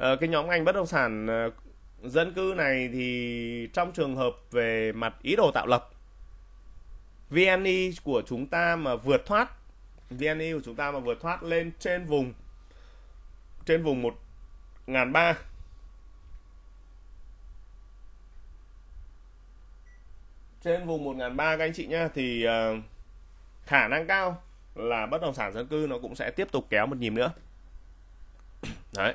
uh, cái nhóm ngành bất động sản uh, dân cư này thì trong trường hợp về mặt ý đồ tạo lập VNI e của chúng ta mà vượt thoát VNI e của chúng ta mà vượt thoát lên trên vùng trên vùng ngàn ba trên vùng ngàn ba các anh chị nhá thì ờ, khả năng cao là bất động sản dân cư nó cũng sẽ tiếp tục kéo một nhịp nữa. Đấy.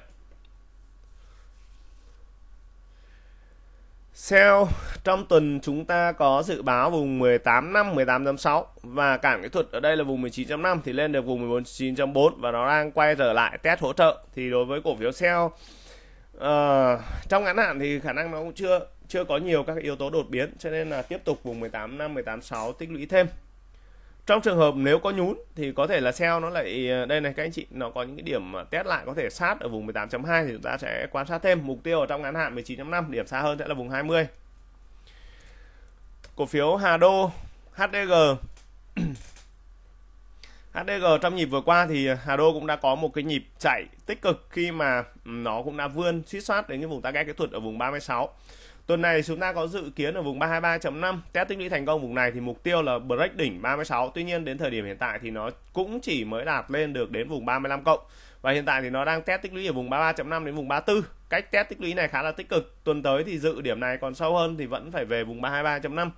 Sell trong tuần chúng ta có dự báo vùng 18.5, 18.6 và cản kỹ thuật ở đây là vùng 19 năm thì lên được vùng 19.4 và nó đang quay trở lại test hỗ trợ. Thì đối với cổ phiếu Sell uh, ờ, trong ngắn hạn thì khả năng nó cũng chưa chưa có nhiều các yếu tố đột biến cho nên là tiếp tục vùng 18.5, 18.6 tích lũy thêm trong trường hợp nếu có nhún thì có thể là sell nó lại ờ, đây này các anh chị nó có những cái điểm test lại có thể sát ở vùng 18.2 thì chúng ta sẽ quan sát thêm mục tiêu ở trong ngắn hạn 19.5 điểm xa hơn sẽ là vùng 20 cổ phiếu Hà Đô HDG HDG trong nhịp vừa qua thì Hà Đô cũng đã có một cái nhịp chạy tích cực khi mà nó cũng đã vươn suýt soát đến cái vùng target kỹ thuật ở vùng 36 Tuần này chúng ta có dự kiến ở vùng 323.5 test tích lũy thành công vùng này thì mục tiêu là break đỉnh 36. Tuy nhiên đến thời điểm hiện tại thì nó cũng chỉ mới đạt lên được đến vùng 35 cộng. Và hiện tại thì nó đang test tích lũy ở vùng 33.5 đến vùng 34. Cách test tích lũy này khá là tích cực. Tuần tới thì dự điểm này còn sâu hơn thì vẫn phải về vùng 323.5.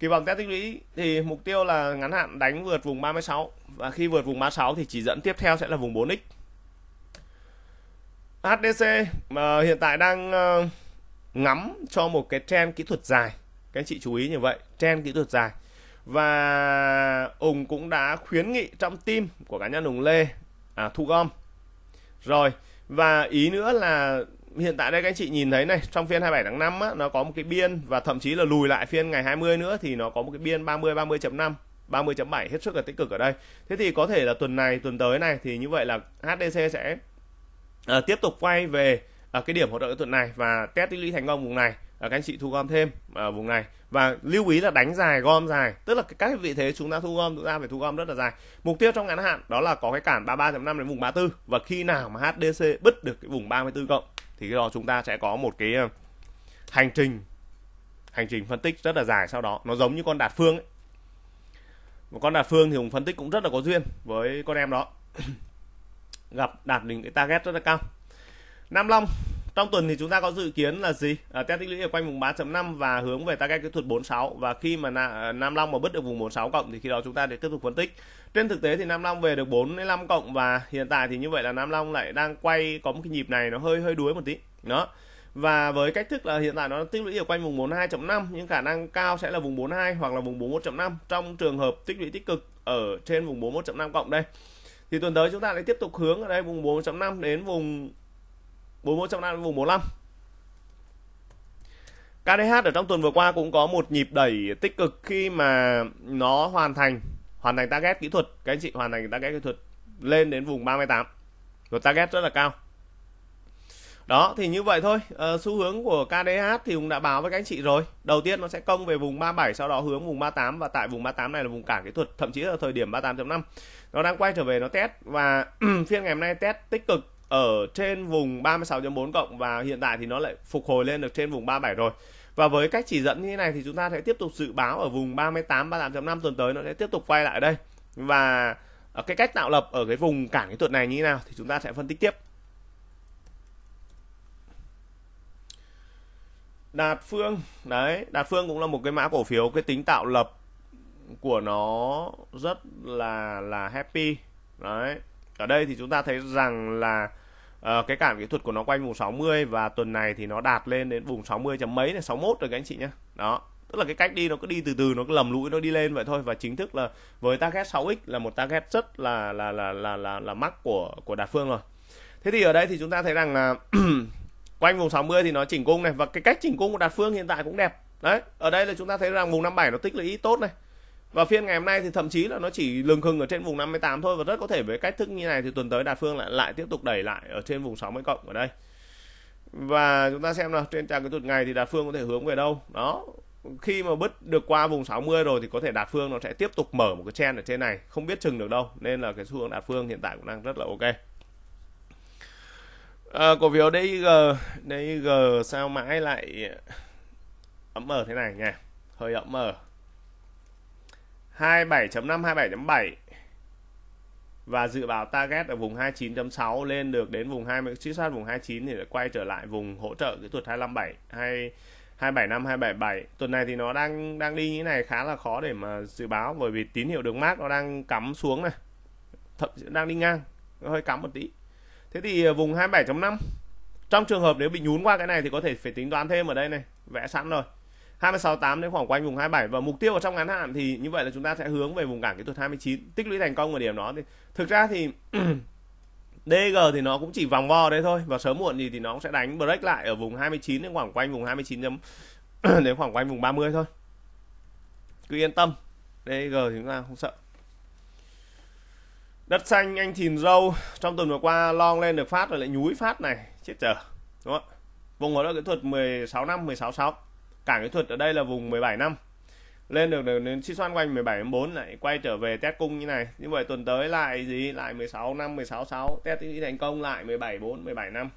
Kỳ vọng test tích lũy thì mục tiêu là ngắn hạn đánh vượt vùng 36 và khi vượt vùng 36 thì chỉ dẫn tiếp theo sẽ là vùng 4x. HDC mà ờ, hiện tại đang ờ, ngắm cho một cái trend kỹ thuật dài các anh chị chú ý như vậy trend kỹ thuật dài và Hùng cũng đã khuyến nghị trong team của cá nhân Hùng Lê à, thu gom rồi và ý nữa là hiện tại đây các anh chị nhìn thấy này trong phiên 27 tháng 5 á, nó có một cái biên và thậm chí là lùi lại phiên ngày 20 nữa thì nó có một cái biên 30 30.5 30.7 hết sức là tích cực ở đây thế thì có thể là tuần này tuần tới này thì như vậy là HDC sẽ à, tiếp tục quay về ở à, cái điểm hỗ trợ kỹ thuật này và test tích lũy thành công vùng này à, các anh chị thu gom thêm ở vùng này và lưu ý là đánh dài gom dài tức là các vị thế chúng ta thu gom chúng ta phải thu gom rất là dài mục tiêu trong ngắn hạn đó là có cái cản 33.5 đến vùng 34 và khi nào mà HDC bứt được cái vùng 34 cộng thì cái đó chúng ta sẽ có một cái ờ, hành trình hành trình phân tích rất là dài sau đó nó giống như con đạt phương ấy. Một con đạt phương thì hùng phân tích cũng rất là có duyên với con em đó gặp đạt đỉnh cái target rất là cao Nam Long trong tuần thì chúng ta có dự kiến là gì à, test tích lũy ở quanh vùng 3.5 và hướng về target kỹ thuật 46 và khi mà Na, à, Nam Long mà bứt được vùng 46 cộng thì khi đó chúng ta sẽ tiếp tục phân tích trên thực tế thì Nam Long về được 45 cộng và hiện tại thì như vậy là Nam Long lại đang quay có một cái nhịp này nó hơi hơi đuối một tí đó và với cách thức là hiện tại nó tích lũy ở quanh vùng 42.5 nhưng khả năng cao sẽ là vùng 42 hoặc là vùng 41.5 trong trường hợp tích lũy tích cực ở trên vùng 41.5 cộng đây thì tuần tới chúng ta lại tiếp tục hướng ở đây vùng 4.5 đến vùng bốn mẫu trong năm đến vùng 45 KDH ở trong tuần vừa qua cũng có một nhịp đẩy tích cực khi mà nó hoàn thành hoàn thành target kỹ thuật các anh chị hoàn thành target kỹ thuật lên đến vùng 38 rồi target rất là cao đó thì như vậy thôi à, xu hướng của KDH thì cũng đã báo với các anh chị rồi đầu tiên nó sẽ công về vùng 37 sau đó hướng vùng 38 và tại vùng 38 này là vùng cản kỹ thuật thậm chí là thời điểm 38.5 nó đang quay trở về nó test và phiên ngày hôm nay test tích cực ở trên vùng 36.4 cộng và hiện tại thì nó lại phục hồi lên được trên vùng 37 rồi. Và với cách chỉ dẫn như thế này thì chúng ta sẽ tiếp tục dự báo ở vùng 38 38.5 tuần tới nó sẽ tiếp tục quay lại đây. Và à, cái cách tạo lập ở cái vùng cản cái tuần này như thế nào thì chúng ta sẽ phân tích tiếp. Đạt Phương, đấy, Đạt Phương cũng là một cái mã cổ phiếu cái tính tạo lập của nó rất là là happy. Đấy. Ở đây thì chúng ta thấy rằng là Ờ, cái cản kỹ thuật của nó quanh vùng 60 và tuần này thì nó đạt lên đến vùng 60 chấm mấy này 61 rồi các anh chị nhé đó tức là cái cách đi nó cứ đi từ từ nó cứ lầm lũi nó đi lên vậy thôi và chính thức là với target 6x là một target rất là là là là là, là mắc của của đạt phương rồi thế thì ở đây thì chúng ta thấy rằng là quanh vùng 60 thì nó chỉnh cung này và cái cách chỉnh cung của đạt phương hiện tại cũng đẹp đấy ở đây là chúng ta thấy rằng vùng 57 nó tích lũy tốt này và phiên ngày hôm nay thì thậm chí là nó chỉ lừng khừng ở trên vùng 58 thôi và rất có thể với cách thức như này thì tuần tới đạt phương lại lại tiếp tục đẩy lại ở trên vùng 60 cộng ở đây và chúng ta xem là trên trang cái tuần ngày thì đạt phương có thể hướng về đâu đó khi mà bứt được qua vùng 60 rồi thì có thể đạt phương nó sẽ tiếp tục mở một cái chen ở trên này không biết chừng được đâu nên là cái xu hướng đạt phương hiện tại cũng đang rất là ok à, cổ phiếu DIG DIG sao mãi lại ấm mờ thế này nha hơi ấm mờ 27.5 27.7 và dự báo target ở vùng 29.6 lên được đến vùng 20 chính xác vùng 29 thì quay trở lại vùng hỗ trợ kỹ thuật 257 hay 275 277 tuần này thì nó đang đang đi như thế này khá là khó để mà dự báo bởi vì tín hiệu đường mát nó đang cắm xuống này thậm đang đi ngang nó hơi cắm một tí thế thì ờ, vùng 27.5 trong trường hợp nếu bị nhún qua cái này thì có thể phải tính toán thêm ở đây này vẽ sẵn rồi 268 đến khoảng quanh vùng 27 và mục tiêu ở trong ngắn hạn thì như vậy là chúng ta sẽ hướng về vùng cản kỹ thuật 29 tích lũy thành công ở điểm đó thì thực ra thì DG thì nó cũng chỉ vòng vo đấy thôi và sớm muộn gì thì nó cũng sẽ đánh break lại ở vùng 29 đến khoảng quanh vùng 29 chấm đến khoảng quanh vùng 30 thôi cứ yên tâm DG thì chúng ta không sợ đất xanh anh thìn râu trong tuần vừa qua long lên được phát rồi lại nhúi phát này chết chờ đúng không vùng hỗ trợ kỹ thuật 16 năm 16 6 cả kỹ thuật ở đây là vùng 17 năm lên được, được đến chi xoan quanh 17 4 lại quay trở về test cung như này như vậy tuần tới lại gì lại 16 năm 16 6 test thành công lại 17 4 17 năm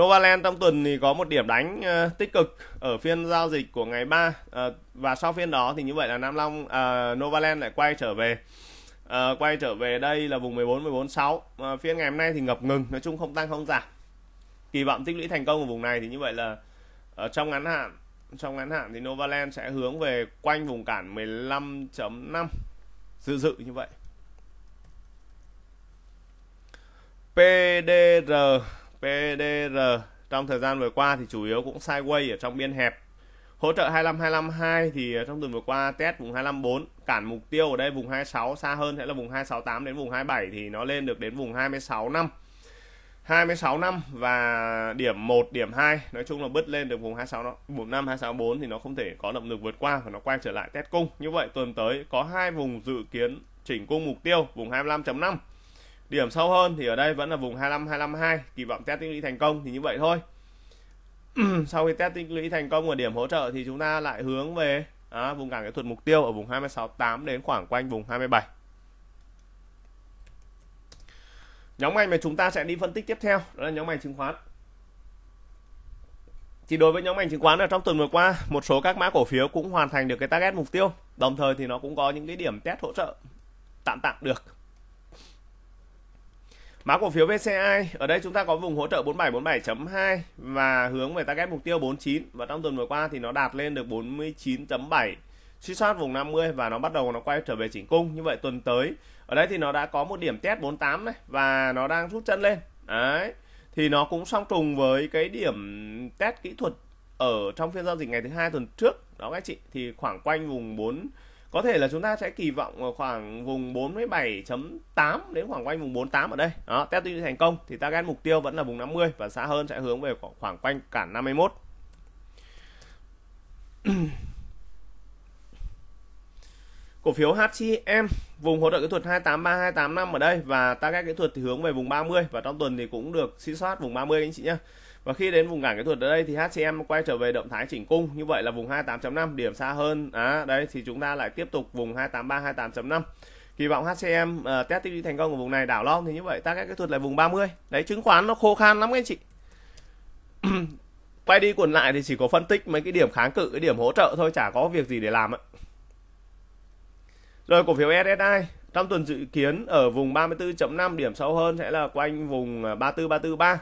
Novaland trong tuần thì có một điểm đánh uh, tích cực ở phiên giao dịch của ngày 3 uh, ờ, và sau phiên đó thì như vậy là Nam Long uh, Novaland lại quay trở về uh, quay trở về đây là vùng 14 14 6 uh, phiên ngày hôm nay thì ngập ngừng nói chung không tăng không giảm kỳ vọng tích lũy thành công ở vùng này thì như vậy là ở ờ, trong ngắn hạn trong ngắn hạn thì Novaland sẽ hướng về quanh vùng cản 15.5 dự dự như vậy PDR PDR trong thời gian vừa qua thì chủ yếu cũng sideways ở trong biên hẹp hỗ trợ 25252 thì ờ, trong tuần vừa qua test vùng 254 cản mục tiêu ở đây vùng 26 xa hơn sẽ là vùng 268 đến vùng 27 thì nó lên được đến vùng 26 năm 26 năm và điểm 1, điểm 2 nói chung là bứt lên được vùng 26 nó vùng 5 264 thì nó không thể có động lực vượt qua và nó quay trở lại test cung. Như vậy tuần tới có hai vùng dự kiến chỉnh cung mục tiêu vùng 25.5. Điểm sâu hơn thì ở đây vẫn là vùng 25 252, kỳ vọng test tích lũy thành công thì như vậy thôi. Sau khi test tích lũy thành công ở điểm hỗ trợ thì chúng ta lại hướng về à, vùng cản kỹ thuật mục tiêu ở vùng 268 đến khoảng quanh vùng 27. nhóm ngành mà chúng ta sẽ đi phân tích tiếp theo đó là nhóm ngành chứng khoán thì đối với nhóm ngành chứng khoán là trong tuần vừa qua một số các mã cổ phiếu cũng hoàn thành được cái target mục tiêu đồng thời thì nó cũng có những cái điểm test hỗ trợ tạm tạm được mã cổ phiếu VCI ở đây chúng ta có vùng hỗ trợ 4747.2 và hướng về target mục tiêu 49 và trong tuần vừa qua thì nó đạt lên được 49.7 suy soát vùng 50 và nó bắt đầu nó quay trở về chỉnh cung như vậy tuần tới ở đây thì nó đã có một điểm test 48 này và nó đang rút chân lên đấy thì nó cũng song trùng với cái điểm test kỹ thuật ở trong phiên giao dịch ngày thứ hai tuần trước đó các chị thì khoảng quanh vùng 4 có thể là chúng ta sẽ kỳ vọng ở khoảng vùng 47.8 đến khoảng quanh vùng 48 ở đây đó test tuy thành công thì ta target mục tiêu vẫn là vùng 50 và xa hơn sẽ hướng về khoảng quanh cản 51 Cổ phiếu HCM vùng hỗ trợ kỹ thuật 283285 ở đây và target kỹ thuật thì hướng về vùng 30 và trong tuần thì cũng được sĩ soát vùng 30 anh chị nhé. Và khi đến vùng cản kỹ thuật ở đây thì HCM quay trở về động thái chỉnh cung, như vậy là vùng 28.5 điểm xa hơn. À đây thì chúng ta lại tiếp tục vùng 283 28.5. Kỳ vọng HCM uh, ờ, test tiếp thành công ở vùng này đảo long thì như vậy target kỹ thuật là vùng 30. Đấy chứng khoán nó khô khan lắm anh chị. quay đi quần lại thì chỉ có phân tích mấy cái điểm kháng cự, cái điểm hỗ trợ thôi chả có việc gì để làm ạ. Rồi cổ phiếu SSI trong tuần dự kiến ở vùng 34.5 điểm sâu hơn sẽ là quanh vùng 34343 à,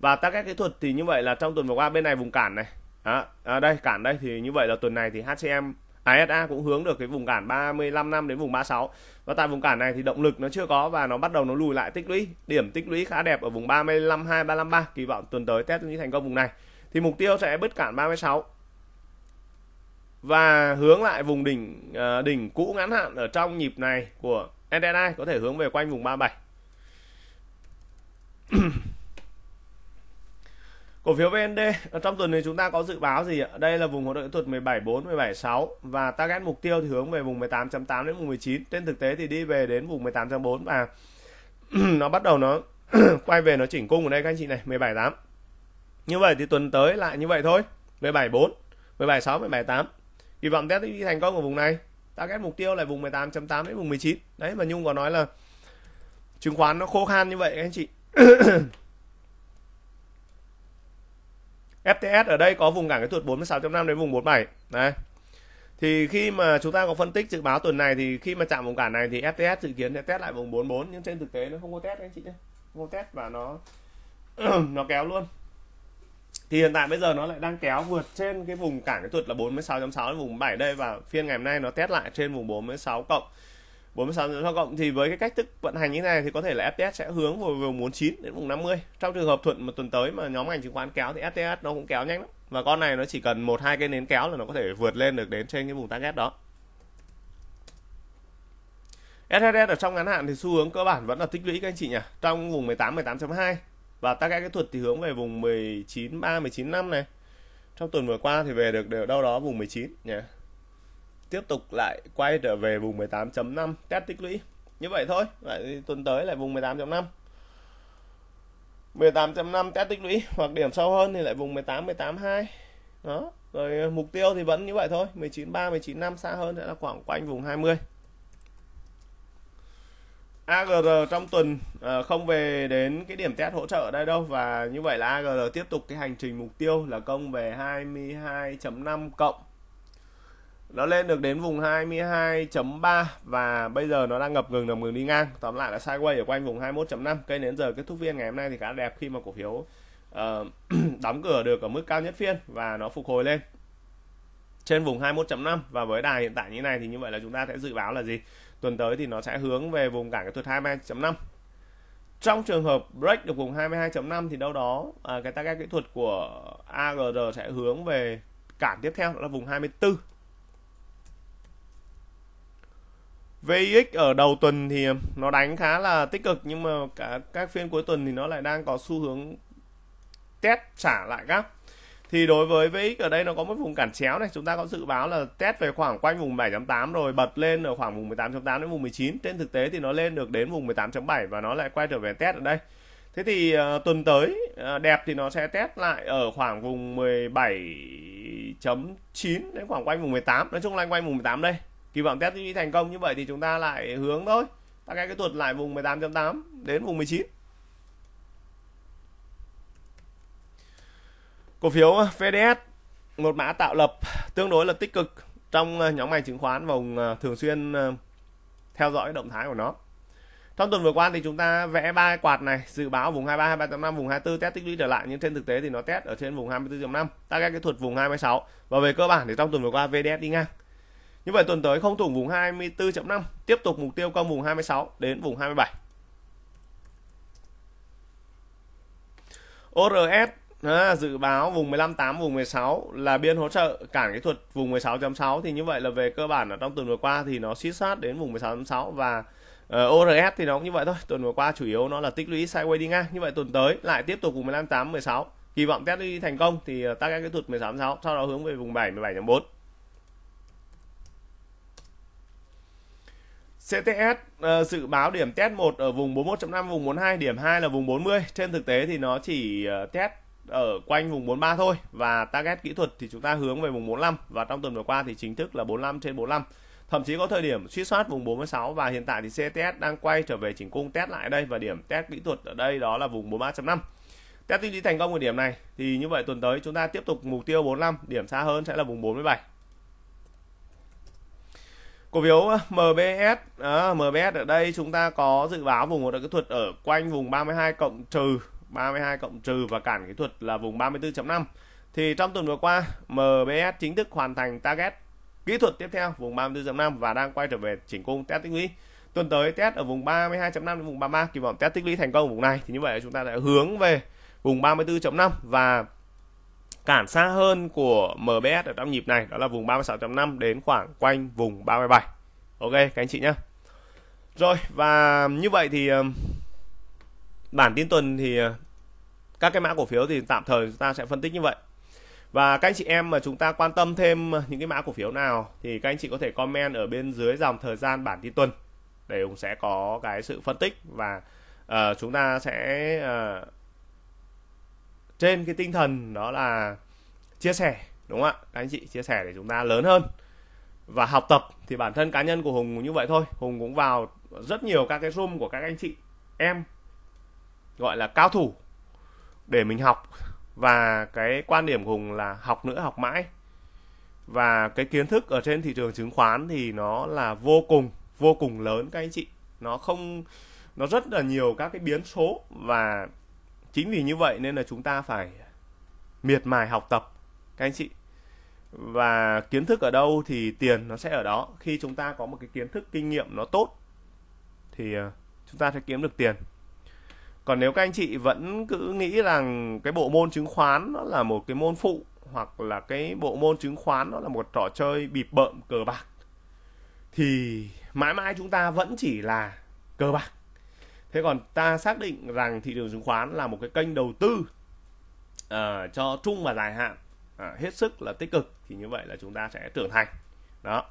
và các các kỹ thuật thì như vậy là trong tuần vừa qua bên này vùng cản này à, à đây cản đây thì như vậy là tuần này thì HCM ASA à, cũng hướng được cái vùng cản 35 năm đến vùng 36 và tại vùng cản này thì động lực nó chưa có và nó bắt đầu nó lùi lại tích lũy điểm tích lũy khá đẹp ở vùng 35 2 353 kỳ vọng tuần tới test như thành công vùng này thì mục tiêu sẽ bứt cản 36 và hướng lại vùng đỉnh ờ, đỉnh cũ ngắn hạn ở trong nhịp này của SNI có thể hướng về quanh vùng 37 cổ phiếu VND ở ờ, trong tuần này chúng ta có dự báo gì ạ đây là vùng hỗ trợ kỹ thuật 174 176 và target mục tiêu thì hướng về vùng 18.8 đến vùng 19 trên thực tế thì đi về đến vùng 18.4 và nó bắt đầu nó quay về nó chỉnh cung ở đây các anh chị này 178 như vậy thì tuần tới lại như vậy thôi 174 176 178 kỳ vọng test đi thành công ở vùng này target mục tiêu là vùng 18.8 đến vùng 19 đấy mà Nhung có nói là chứng khoán nó khô khan như vậy anh chị FTS ở đây có vùng cản cái thuật 46.5 đến vùng 47 đấy thì khi mà chúng ta có phân tích dự báo tuần này thì khi mà chạm vùng cản này thì FTS dự kiến sẽ test lại vùng 44 nhưng trên thực tế nó không có test anh chị nhé không có test và nó nó kéo luôn thì hiện tại bây giờ nó lại đang kéo vượt trên cái vùng cản kỹ thuật là 46.6 đến vùng 7 đây và phiên ngày hôm nay nó test lại trên vùng 46 cộng 46.6 cộng thì với cái cách thức vận hành như thế này thì có thể là FTS sẽ hướng vào vùng 49 đến vùng 50 trong trường hợp thuận một tuần tới mà nhóm ngành chứng khoán kéo thì FTS nó cũng kéo nhanh lắm và con này nó chỉ cần một hai cái nến kéo là nó có thể vượt lên được đến trên cái vùng target đó SHS ở trong ngắn hạn thì xu hướng cơ bản vẫn là tích lũy các anh chị nhỉ trong vùng 18 18.2 và tắc kẽ kỹ thuật thì hướng về vùng 19 3 19 5 này trong tuần vừa qua thì về được đều đâu đó vùng 19 nhé tiếp tục lại quay trở về vùng 18.5 test tích lũy như vậy thôi lại tuần tới lại vùng 18.5 18.5 test tích lũy hoặc điểm sâu hơn thì lại vùng 18 18.2 đó rồi mục tiêu thì vẫn như vậy thôi 19.3 19.5 xa hơn sẽ là khoảng quanh vùng 20 AGR trong tuần ờ, không về đến cái điểm test hỗ trợ ở đây đâu và như vậy là AGR tiếp tục cái hành trình mục tiêu là công về 22.5 cộng nó lên được đến vùng 22.3 và bây giờ nó đang ngập ngừng ngập ngừng đi ngang tóm lại là sideways ở quanh vùng 21.5 cây đến giờ kết thúc phiên ngày hôm nay thì khá đẹp khi mà cổ phiếu uh, đóng cửa được ở mức cao nhất phiên và nó phục hồi lên trên vùng 21.5 và với đà hiện tại như này thì như vậy là chúng ta sẽ dự báo là gì tuần tới thì nó sẽ hướng về vùng cản kỹ thuật 22.5 trong trường hợp break được vùng 22.5 thì đâu đó à, cái target kỹ thuật của AGR sẽ hướng về cản tiếp theo đó là vùng 24 VIX ở đầu tuần thì nó đánh khá là tích cực nhưng mà cả các phiên cuối tuần thì nó lại đang có xu hướng test trả lại các thì đối với VX ở đây nó có một vùng cản chéo này chúng ta có dự báo là test về khoảng quanh vùng 7.8 rồi bật lên ở khoảng vùng 18.8 đến vùng 19 trên thực tế thì nó lên được đến vùng 18.7 và nó lại quay trở về test ở đây thế thì uh, tuần tới uh, đẹp thì nó sẽ test lại ở khoảng vùng 17.9 đến khoảng quanh vùng 18 nói chung là quanh vùng 18 đây kỳ vọng test như thành công như vậy thì chúng ta lại hướng thôi ta cái cái tuột lại vùng 18.8 đến vùng 19 Cổ phiếu VDS một mã tạo lập tương đối là tích cực trong ờ, nhóm ngành chứng khoán và ờ, thường xuyên ờ, theo dõi động thái của nó. Trong tuần vừa qua thì chúng ta vẽ ba quạt này, dự báo vùng 23, 23 vùng 24 test tích lũy trở lại nhưng trên thực tế thì nó test ở trên vùng 24.5, ta target kỹ thuật vùng 26 và về cơ bản thì trong tuần vừa qua VDS đi ngang. Như vậy tuần tới không thủng vùng 24.5, tiếp tục mục tiêu công vùng 26 đến vùng 27. ORS À, dự báo vùng 15.8, vùng 16 là biên hỗ trợ cản kỹ thuật vùng 16.6 thì như vậy là về cơ bản ở trong tuần vừa qua thì nó xít sát đến vùng 16.6 và uh, ờ, ORS thì nó cũng như vậy thôi. Tuần vừa qua chủ yếu nó là tích lũy sideways đi ngang. Như vậy tuần tới lại tiếp tục vùng 15.8, 16. Kỳ vọng test đi thành công thì ờ, target kỹ thuật 16.6 sau đó hướng về vùng 7, 17.4. CTS uh, dự báo điểm test 1 ở vùng 41.5, vùng 42, điểm 2 là vùng 40. Trên thực tế thì nó chỉ uh, test ở quanh vùng 43 thôi và target kỹ thuật thì chúng ta hướng về vùng 45 và trong tuần vừa qua thì chính thức là 45 trên 45 thậm chí có thời điểm suy soát vùng 46 và hiện tại thì CTS đang quay trở về chỉnh cung test lại đây và điểm test kỹ thuật ở đây đó là vùng 43.5 test tiêu chí thành công ở điểm này thì như vậy tuần tới chúng ta tiếp tục mục tiêu 45 điểm xa hơn sẽ là vùng 47 cổ phiếu ờ, MBS à, ờ, MBS ở đây chúng ta có dự báo vùng một kỹ thuật ở quanh vùng 32 cộng trừ 32 cộng trừ và cản kỹ thuật là vùng 34.5 thì trong tuần vừa qua MBS chính thức hoàn thành target kỹ thuật tiếp theo vùng 34.5 và đang quay trở về chỉnh cung test tích lũy tuần tới test ở vùng 32.5 đến vùng 33 kỳ vọng test tích lũy thành công vùng này thì như vậy chúng ta sẽ hướng về vùng 34.5 và cản xa hơn của MBS ở trong nhịp này đó là vùng 36.5 đến khoảng quanh vùng 37 ok các anh chị nhé rồi và như vậy thì bản tin tuần thì ờ, các cái mã cổ phiếu thì tạm thời chúng ta sẽ phân tích như vậy và các anh chị em mà chúng ta quan tâm thêm ờ, những cái mã cổ phiếu nào thì các anh chị có thể comment ở bên dưới dòng thời gian bản tin tuần để ông sẽ có cái sự phân tích và uh, chúng ta sẽ uh, trên cái tinh thần đó là chia sẻ đúng không ạ các anh chị chia sẻ để chúng ta lớn hơn và học tập thì bản thân cá nhân của hùng cũng như vậy thôi hùng cũng vào rất nhiều các cái room của các anh chị em gọi là cao thủ để mình học và cái quan điểm của hùng là học nữa học mãi và cái kiến thức ở trên thị trường chứng khoán thì nó là vô cùng vô cùng lớn các anh chị nó không nó rất là nhiều các cái biến số và chính vì như vậy nên là chúng ta phải miệt mài học tập các anh chị và kiến thức ở đâu thì tiền nó sẽ ở đó khi chúng ta có một cái kiến thức kinh nghiệm nó tốt thì ờ, chúng ta sẽ kiếm được tiền còn nếu các anh chị vẫn cứ nghĩ rằng cái bộ môn chứng khoán nó là một cái môn phụ hoặc là cái bộ môn chứng khoán nó là một trò chơi bịp bợm cờ bạc thì mãi mãi chúng ta vẫn chỉ là cờ bạc thế còn ta xác định rằng thị trường chứng khoán là một cái kênh đầu tư uh, cho trung và dài hạn uh, hết sức là tích cực thì như vậy là chúng ta sẽ trưởng thành đó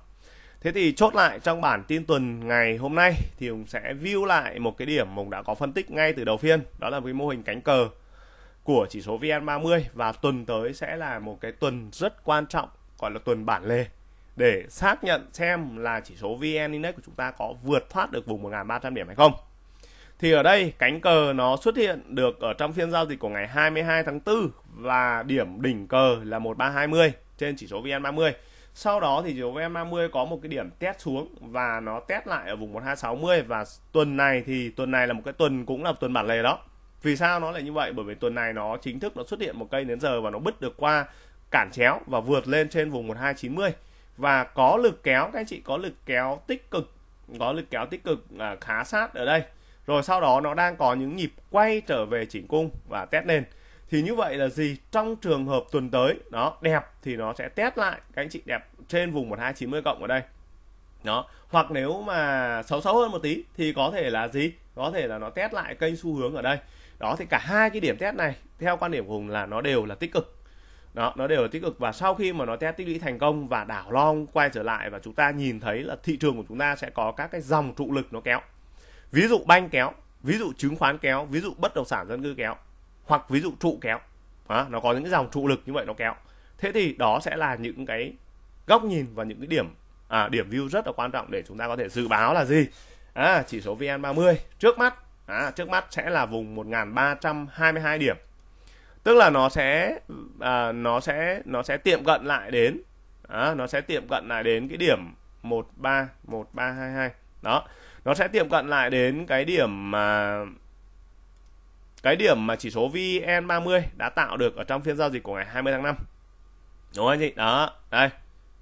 Thế thì chốt lại trong bản tin tuần ngày hôm nay thì Hùng sẽ view lại một cái điểm Hùng đã có phân tích ngay từ đầu phiên, đó là cái mô hình cánh cờ của chỉ số VN30 và tuần tới sẽ là một cái tuần rất quan trọng gọi là tuần bản lề để xác nhận xem là chỉ số VN Index của chúng ta có vượt thoát được vùng 1.300 điểm hay không. Thì ở đây cánh cờ nó xuất hiện được ở trong phiên giao dịch của ngày 22 tháng 4 và điểm đỉnh cờ là 1320 trên chỉ số VN30 sau đó thì chiều số VN50 có một cái điểm test xuống và nó test lại ở vùng 1260 và tuần này thì tuần này là một cái tuần cũng là tuần bản lề đó vì sao nó lại như vậy bởi vì tuần này nó chính thức nó xuất hiện một cây đến giờ và nó bứt được qua cản chéo và vượt lên trên vùng 1290 và có lực kéo các anh chị có lực kéo tích cực có lực kéo tích cực à, khá sát ở đây rồi sau đó nó đang có những nhịp quay trở về chỉnh cung và test lên thì như vậy là gì trong trường hợp tuần tới nó đẹp thì nó sẽ test lại các anh chị đẹp trên vùng 1290 cộng ở đây đó hoặc nếu mà xấu xấu hơn một tí thì có thể là gì có thể là nó test lại kênh xu hướng ở đây đó thì cả hai cái điểm test này theo quan điểm của hùng là nó đều là tích cực đó nó đều là tích cực và sau khi mà nó test tích lũy thành công và đảo long quay trở lại và chúng ta nhìn thấy là thị trường của chúng ta sẽ có các cái dòng trụ lực nó kéo ví dụ banh kéo ví dụ chứng khoán kéo ví dụ bất động sản dân cư kéo hoặc ví dụ trụ kéo đó, nó có những cái dòng trụ lực như vậy nó kéo thế thì đó sẽ là những cái góc nhìn và những cái điểm à, điểm view rất là quan trọng để chúng ta có thể dự báo là gì à, chỉ số VN30 trước mắt à, trước mắt sẽ là vùng 1322 điểm tức là nó sẽ à, nó sẽ nó sẽ tiệm cận lại đến à, nó sẽ tiệm cận lại đến cái điểm 13 1322 đó nó sẽ tiệm cận lại đến cái điểm mà cái điểm mà chỉ số VN30 đã tạo được ở trong phiên giao dịch của ngày 20 tháng 5 đúng không anh chị đó đây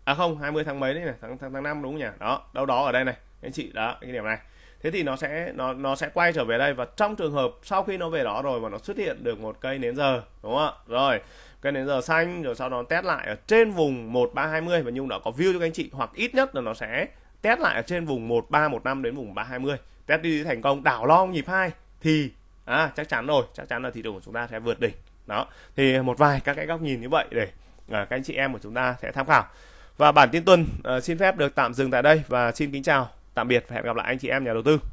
à không 20 tháng mấy đấy này tháng tháng, tháng 5 đúng không nhỉ đó đâu đó ở đây này anh chị đó cái điểm này thế thì nó sẽ nó nó sẽ quay trở về đây và trong trường hợp sau khi nó về đó rồi mà nó xuất hiện được một cây nến giờ đúng không ạ rồi cây nến giờ xanh rồi sau đó nó test lại ở trên vùng 1320 và nhung đã có view cho các anh chị hoặc ít nhất là nó sẽ test lại ở trên vùng 1315 đến vùng 320 test đi thành công đảo long nhịp hai thì à, chắc chắn rồi chắc chắn là thị trường của chúng ta sẽ vượt đỉnh đó thì một vài các cái góc nhìn như vậy để à, các anh chị em của chúng ta sẽ tham khảo và bản tin tuần ờ, xin phép được tạm dừng tại đây và xin kính chào tạm biệt và hẹn gặp lại anh chị em nhà đầu tư